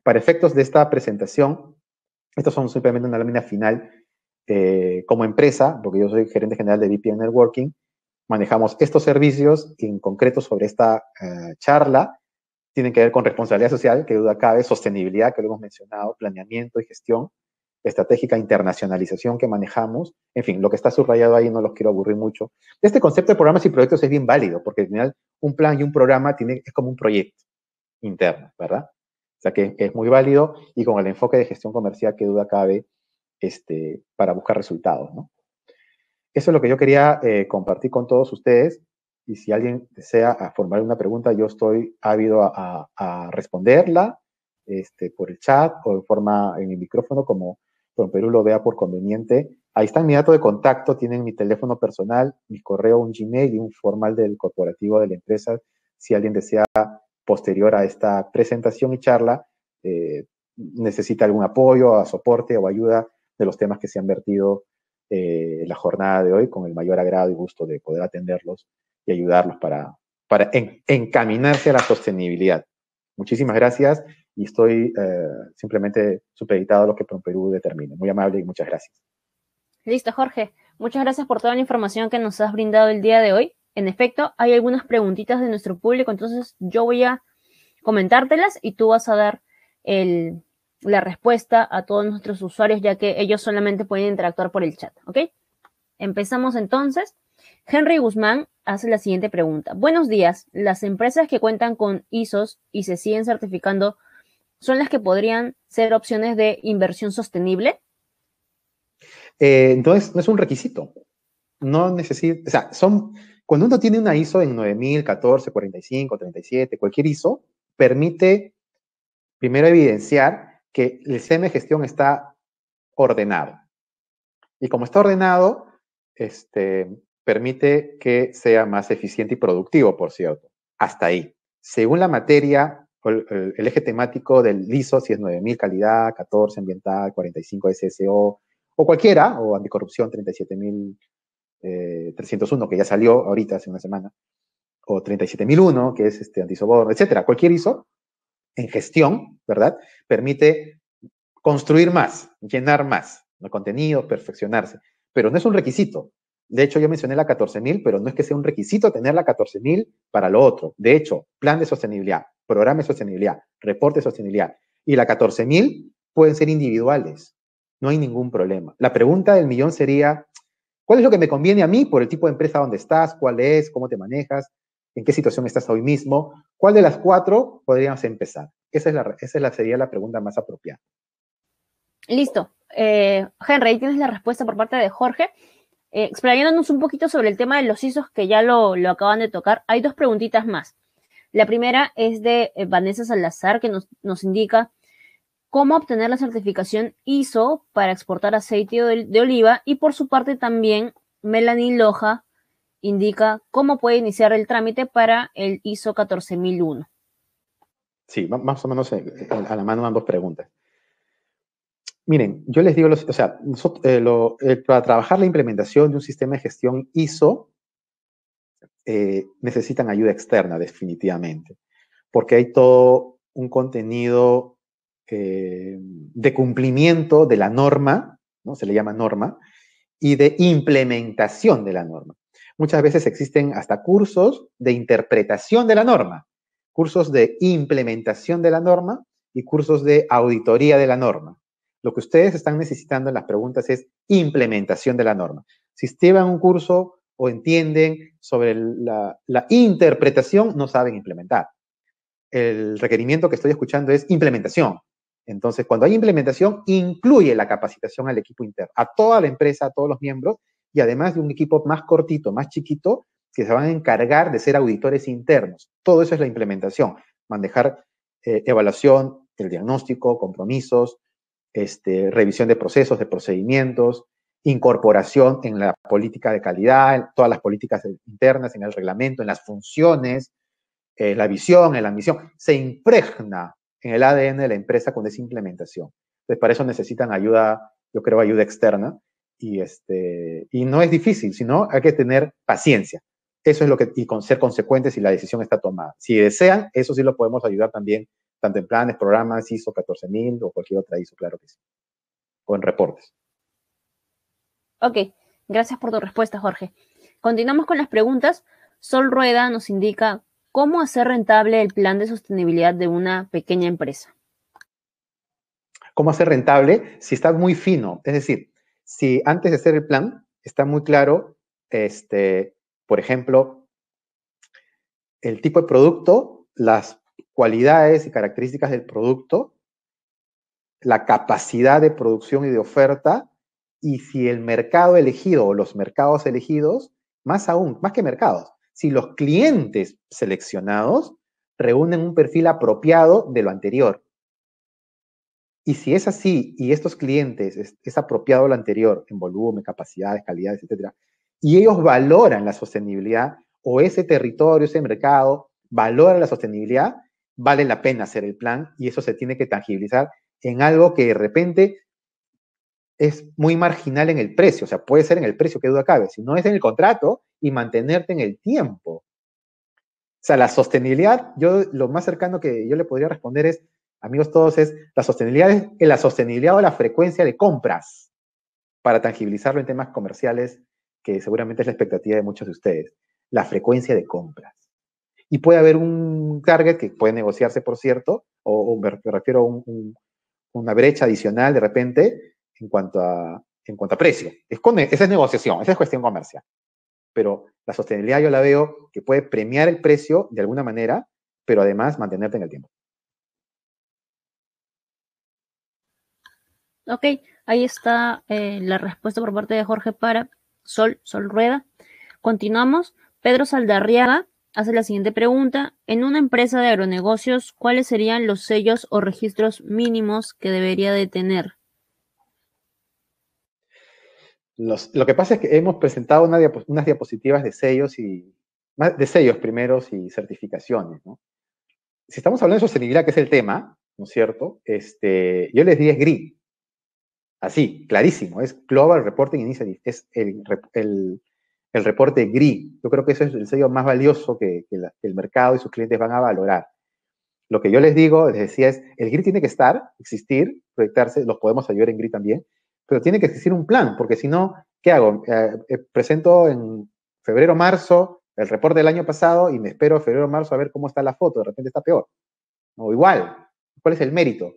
Para efectos de esta presentación, estos son simplemente una lámina final. Eh, como empresa, porque yo soy gerente general de VPN Networking, manejamos estos servicios en concreto sobre esta eh, charla tienen que ver con responsabilidad social, que duda cabe, sostenibilidad, que lo hemos mencionado, planeamiento y gestión, estratégica internacionalización que manejamos. En fin, lo que está subrayado ahí no los quiero aburrir mucho. Este concepto de programas y proyectos es bien válido, porque al final un plan y un programa tiene, es como un proyecto interno, ¿verdad? O sea que es muy válido y con el enfoque de gestión comercial qué duda cabe este, para buscar resultados, ¿no? Eso es lo que yo quería eh, compartir con todos ustedes y si alguien desea formar una pregunta, yo estoy ávido a, responderla este, por el chat o en forma en el micrófono, como, pero Perú lo vea por conveniente. Ahí está mi dato de contacto, tienen mi teléfono personal, mi correo, un Gmail y un formal del corporativo de la empresa. Si alguien desea, posterior a esta presentación y charla, eh, necesita algún apoyo, a soporte o ayuda de los temas que se han vertido eh, en la jornada de hoy, con el mayor agrado y gusto de poder atenderlos y ayudarlos para, para encaminarse a la sostenibilidad. Muchísimas gracias y estoy eh, simplemente supeditado a lo que Perú determine. Muy amable y muchas gracias. Listo, Jorge. Muchas gracias por toda la información que nos has brindado el día de hoy. En efecto, hay algunas preguntitas de nuestro público, entonces yo voy a comentártelas y tú vas a dar la respuesta a todos nuestros usuarios, ya que ellos solamente pueden interactuar por el chat, ¿ok? Empezamos entonces. Henry Guzmán hace la siguiente pregunta. Buenos días. Las empresas que cuentan con ISOs y se siguen certificando son las que podrían ser opciones de inversión sostenible? Eh, entonces, no es un requisito. No necesita, o sea, son, cuando uno tiene una ISO en 9000, 14, 45, 37, cualquier ISO, permite primero evidenciar que el sistema de gestión está ordenado. Y como está ordenado, este, permite que sea más eficiente y productivo, por cierto. Hasta ahí. Según la materia el, eje temático del ISO, si es 9000 calidad, 14 ambiental, 45 SSO, o cualquiera, o anticorrupción 37301, eh, que ya salió ahorita hace una semana, o 37001, que es este antisoborno, etcétera. Cualquier ISO en gestión, ¿verdad? Permite construir más, llenar más, los contenido, perfeccionarse. Pero no es un requisito. De hecho, yo mencioné la 14000, pero no es que sea un requisito tener la 14000 para lo otro. De hecho, plan de sostenibilidad programa de sostenibilidad, reporte de sostenibilidad. Y la 14.000 pueden ser individuales. No hay ningún problema. La pregunta del millón sería, ¿cuál es lo que me conviene a mí por el tipo de empresa donde estás? ¿Cuál es? ¿Cómo te manejas? ¿En qué situación estás hoy mismo? ¿Cuál de las cuatro podríamos empezar? Esa, es la, esa sería la pregunta más apropiada. Listo. Eh, Henry, ahí tienes la respuesta por parte de Jorge. Eh, un poquito sobre el tema de los ISOs, que ya lo, lo acaban de tocar, hay dos preguntitas más. La primera es de eh, Vanessa Salazar, que nos, indica cómo obtener la certificación ISO para exportar aceite de, oliva. Y por su parte también Melanie Loja indica cómo puede iniciar el trámite para el ISO 14001. Sí, más o menos eh, eh, a la mano van dos preguntas. Miren, yo les digo, o sea, para trabajar la implementación de un sistema de gestión ISO, eh, necesitan ayuda externa definitivamente, porque hay todo un contenido eh, de cumplimiento de la norma, ¿no? se le llama norma, y de implementación de la norma. Muchas veces existen hasta cursos de interpretación de la norma, cursos de implementación de la norma y cursos de auditoría de la norma. Lo que ustedes están necesitando en las preguntas es implementación de la norma. Si llevan un curso o entienden sobre la, interpretación no saben implementar. El requerimiento que estoy escuchando es implementación. Entonces, cuando hay implementación, incluye la capacitación al equipo interno, a toda la empresa, a todos los miembros, y además de un equipo más cortito, más chiquito, que se van a encargar de ser auditores internos. Todo eso es la implementación, manejar eh, evaluación, el diagnóstico, compromisos, este, revisión de procesos, de procedimientos, incorporación en la política de calidad, en todas las políticas internas, en el reglamento, en las funciones, en eh, la visión, en la misión. Se impregna en el ADN de la empresa con esa implementación. Entonces, para eso necesitan ayuda, yo creo, ayuda externa. Y, este, y no es difícil, sino hay que tener paciencia. Eso es lo que, y con ser consecuentes si la decisión está tomada. Si desean, eso sí lo podemos ayudar también, tanto en planes, programas, ISO 14000 o cualquier otra ISO, claro que sí, o en reportes. Ok, gracias por tu respuesta, Jorge. Continuamos con las preguntas. Sol Rueda nos indica cómo hacer rentable el plan de sostenibilidad de una pequeña empresa. ¿Cómo hacer rentable? Si está muy fino, es decir, si antes de hacer el plan está muy claro, este, por ejemplo, el tipo de producto, las cualidades y características del producto, la capacidad de producción y de oferta, y si el mercado elegido o los mercados elegidos, más aún, más que mercados, si los clientes seleccionados reúnen un perfil apropiado de lo anterior. Y si es así, y estos clientes es, apropiado lo anterior en volumen, capacidades, calidades, etcétera, y ellos valoran la sostenibilidad, o ese territorio, ese mercado, valora la sostenibilidad, vale la pena hacer el plan y eso se tiene que tangibilizar en algo que de repente es muy marginal en el precio, o sea, puede ser en el precio, que duda cabe, si no es en el contrato y mantenerte en el tiempo. O sea, la sostenibilidad, yo lo más cercano que yo le podría responder es, amigos todos, es la sostenibilidad la sostenibilidad o la frecuencia de compras para tangibilizarlo en temas comerciales, que seguramente es la expectativa de muchos de ustedes, la frecuencia de compras. Y puede haber un target que puede negociarse, por cierto, o, me refiero a una brecha adicional de repente, en cuanto a, en cuanto a precio. esa es negociación, esa es cuestión comercial. Pero la sostenibilidad yo la veo que puede premiar el precio de alguna manera, pero además mantenerte en el tiempo. Ok, ahí está eh, la respuesta por parte de Jorge Para, Sol, Sol Rueda. Continuamos. Pedro Saldarriaga hace la siguiente pregunta. En una empresa de agronegocios, ¿cuáles serían los sellos o registros mínimos que debería de tener? lo que pasa es que hemos presentado unas diapositivas de sellos y de sellos primeros y certificaciones, Si estamos hablando de sostenibilidad, que es el tema, ¿no es cierto? Este, yo les di es GRI, así, clarísimo, es Global Reporting Initiative, es el, reporte GRI. Yo creo que eso es el sello más valioso que, el mercado y sus clientes van a valorar. Lo que yo les digo, les decía, es, el GRI tiene que estar, existir, proyectarse, los podemos ayudar en GRI también, pero tiene que existir un plan, porque si no, ¿qué hago? Eh, eh, presento en febrero, marzo el reporte del año pasado y me espero febrero, marzo a ver cómo está la foto, de repente está peor. O igual, ¿cuál es el mérito?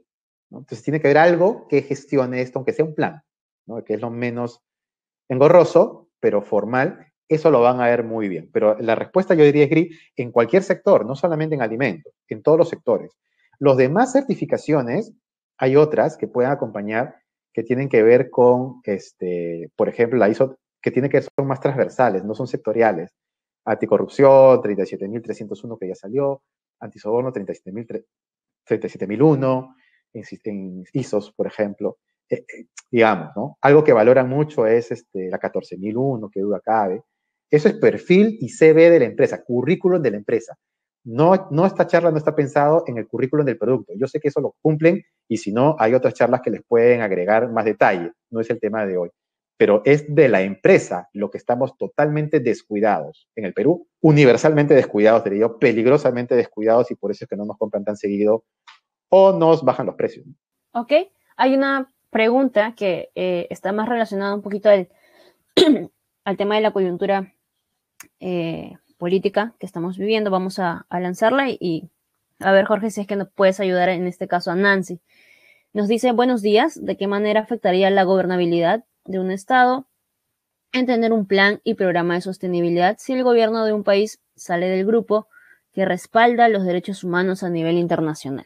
Entonces tiene que haber algo que gestione esto, aunque sea un plan, que es lo menos engorroso, pero formal. Eso lo van a ver muy bien. Pero la respuesta, yo diría, es gris en cualquier sector, no solamente en alimentos, en todos los sectores. Los demás certificaciones, hay otras que pueden acompañar que tienen que ver con, este, por ejemplo, la ISO, que tiene que ver, son más transversales, no son sectoriales. Anticorrupción, 37.301 que ya salió, antisoborno, 37.001, 37 ISOs, por ejemplo. Eh, eh, digamos, ¿no? Algo que valoran mucho es este, la 14.001, que duda cabe. Eso es perfil y CV de la empresa, currículum de la empresa no, no esta charla no está pensado en el currículum del producto. Yo sé que eso lo cumplen y si no, hay otras charlas que les pueden agregar más detalle. No es el tema de hoy. Pero es de la empresa lo que estamos totalmente descuidados en el Perú, universalmente descuidados, diría yo, peligrosamente descuidados y por eso es que no nos compran tan seguido o nos bajan los precios. Ok, hay una pregunta que eh, está más relacionada un poquito al, <clears throat> tema de la coyuntura eh, política que estamos viviendo. Vamos a, lanzarla y, a ver, Jorge, si es que nos puedes ayudar en este caso a Nancy. Nos dice, buenos días, ¿de qué manera afectaría la gobernabilidad de un Estado en tener un plan y programa de sostenibilidad si el gobierno de un país sale del grupo que respalda los derechos humanos a nivel internacional?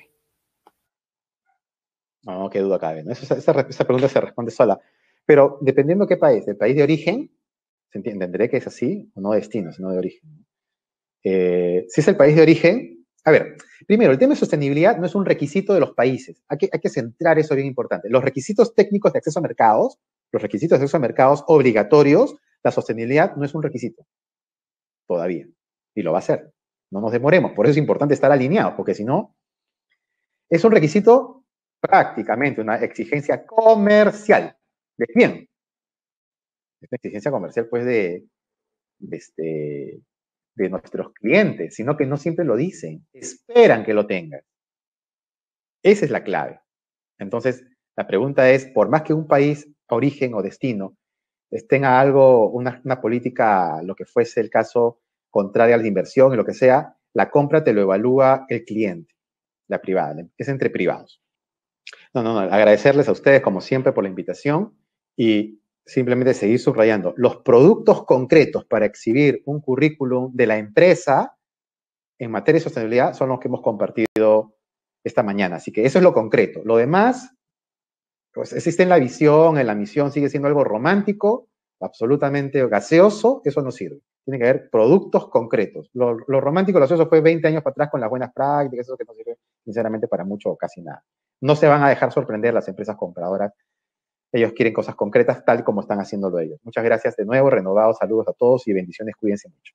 No, qué duda cabe. Esa, pregunta se responde sola. Pero dependiendo de qué país, del país de origen, se entenderé que es así, o no destino, sino de origen. Eh, si es el país de origen, a ver, primero, el tema de sostenibilidad no es un requisito de los países. Hay que, centrar eso bien importante. Los requisitos técnicos de acceso a mercados, los requisitos de acceso a mercados obligatorios, la sostenibilidad no es un requisito todavía. Y lo va a ser. No nos demoremos. Por eso es importante estar alineados, porque si no, es un requisito prácticamente, una exigencia comercial. ¿De quién? Es una exigencia comercial, pues, de, de este, de nuestros clientes, sino que no siempre lo dicen, esperan que lo tengan. Esa es la clave. Entonces, la pregunta es, por más que un país, origen o destino, tenga algo, una, política, lo que fuese el caso, contrario a la inversión y lo que sea, la compra te lo evalúa el cliente, la privada, es entre privados. No, no, no, agradecerles a ustedes como siempre por la invitación y simplemente seguir subrayando, los productos concretos para exhibir un currículum de la empresa en materia de sostenibilidad son los que hemos compartido esta mañana. Así que eso es lo concreto. Lo demás, pues existe en la visión, en la misión, sigue siendo algo romántico, absolutamente gaseoso, eso no sirve. Tiene que haber productos concretos. Lo, romántico, lo gaseoso fue 20 años para atrás con las buenas prácticas, eso que no sirve sinceramente para mucho o casi nada. No se van a dejar sorprender las empresas compradoras ellos quieren cosas concretas tal como están haciéndolo ellos. Muchas gracias de nuevo, renovados, saludos a todos y bendiciones, cuídense mucho.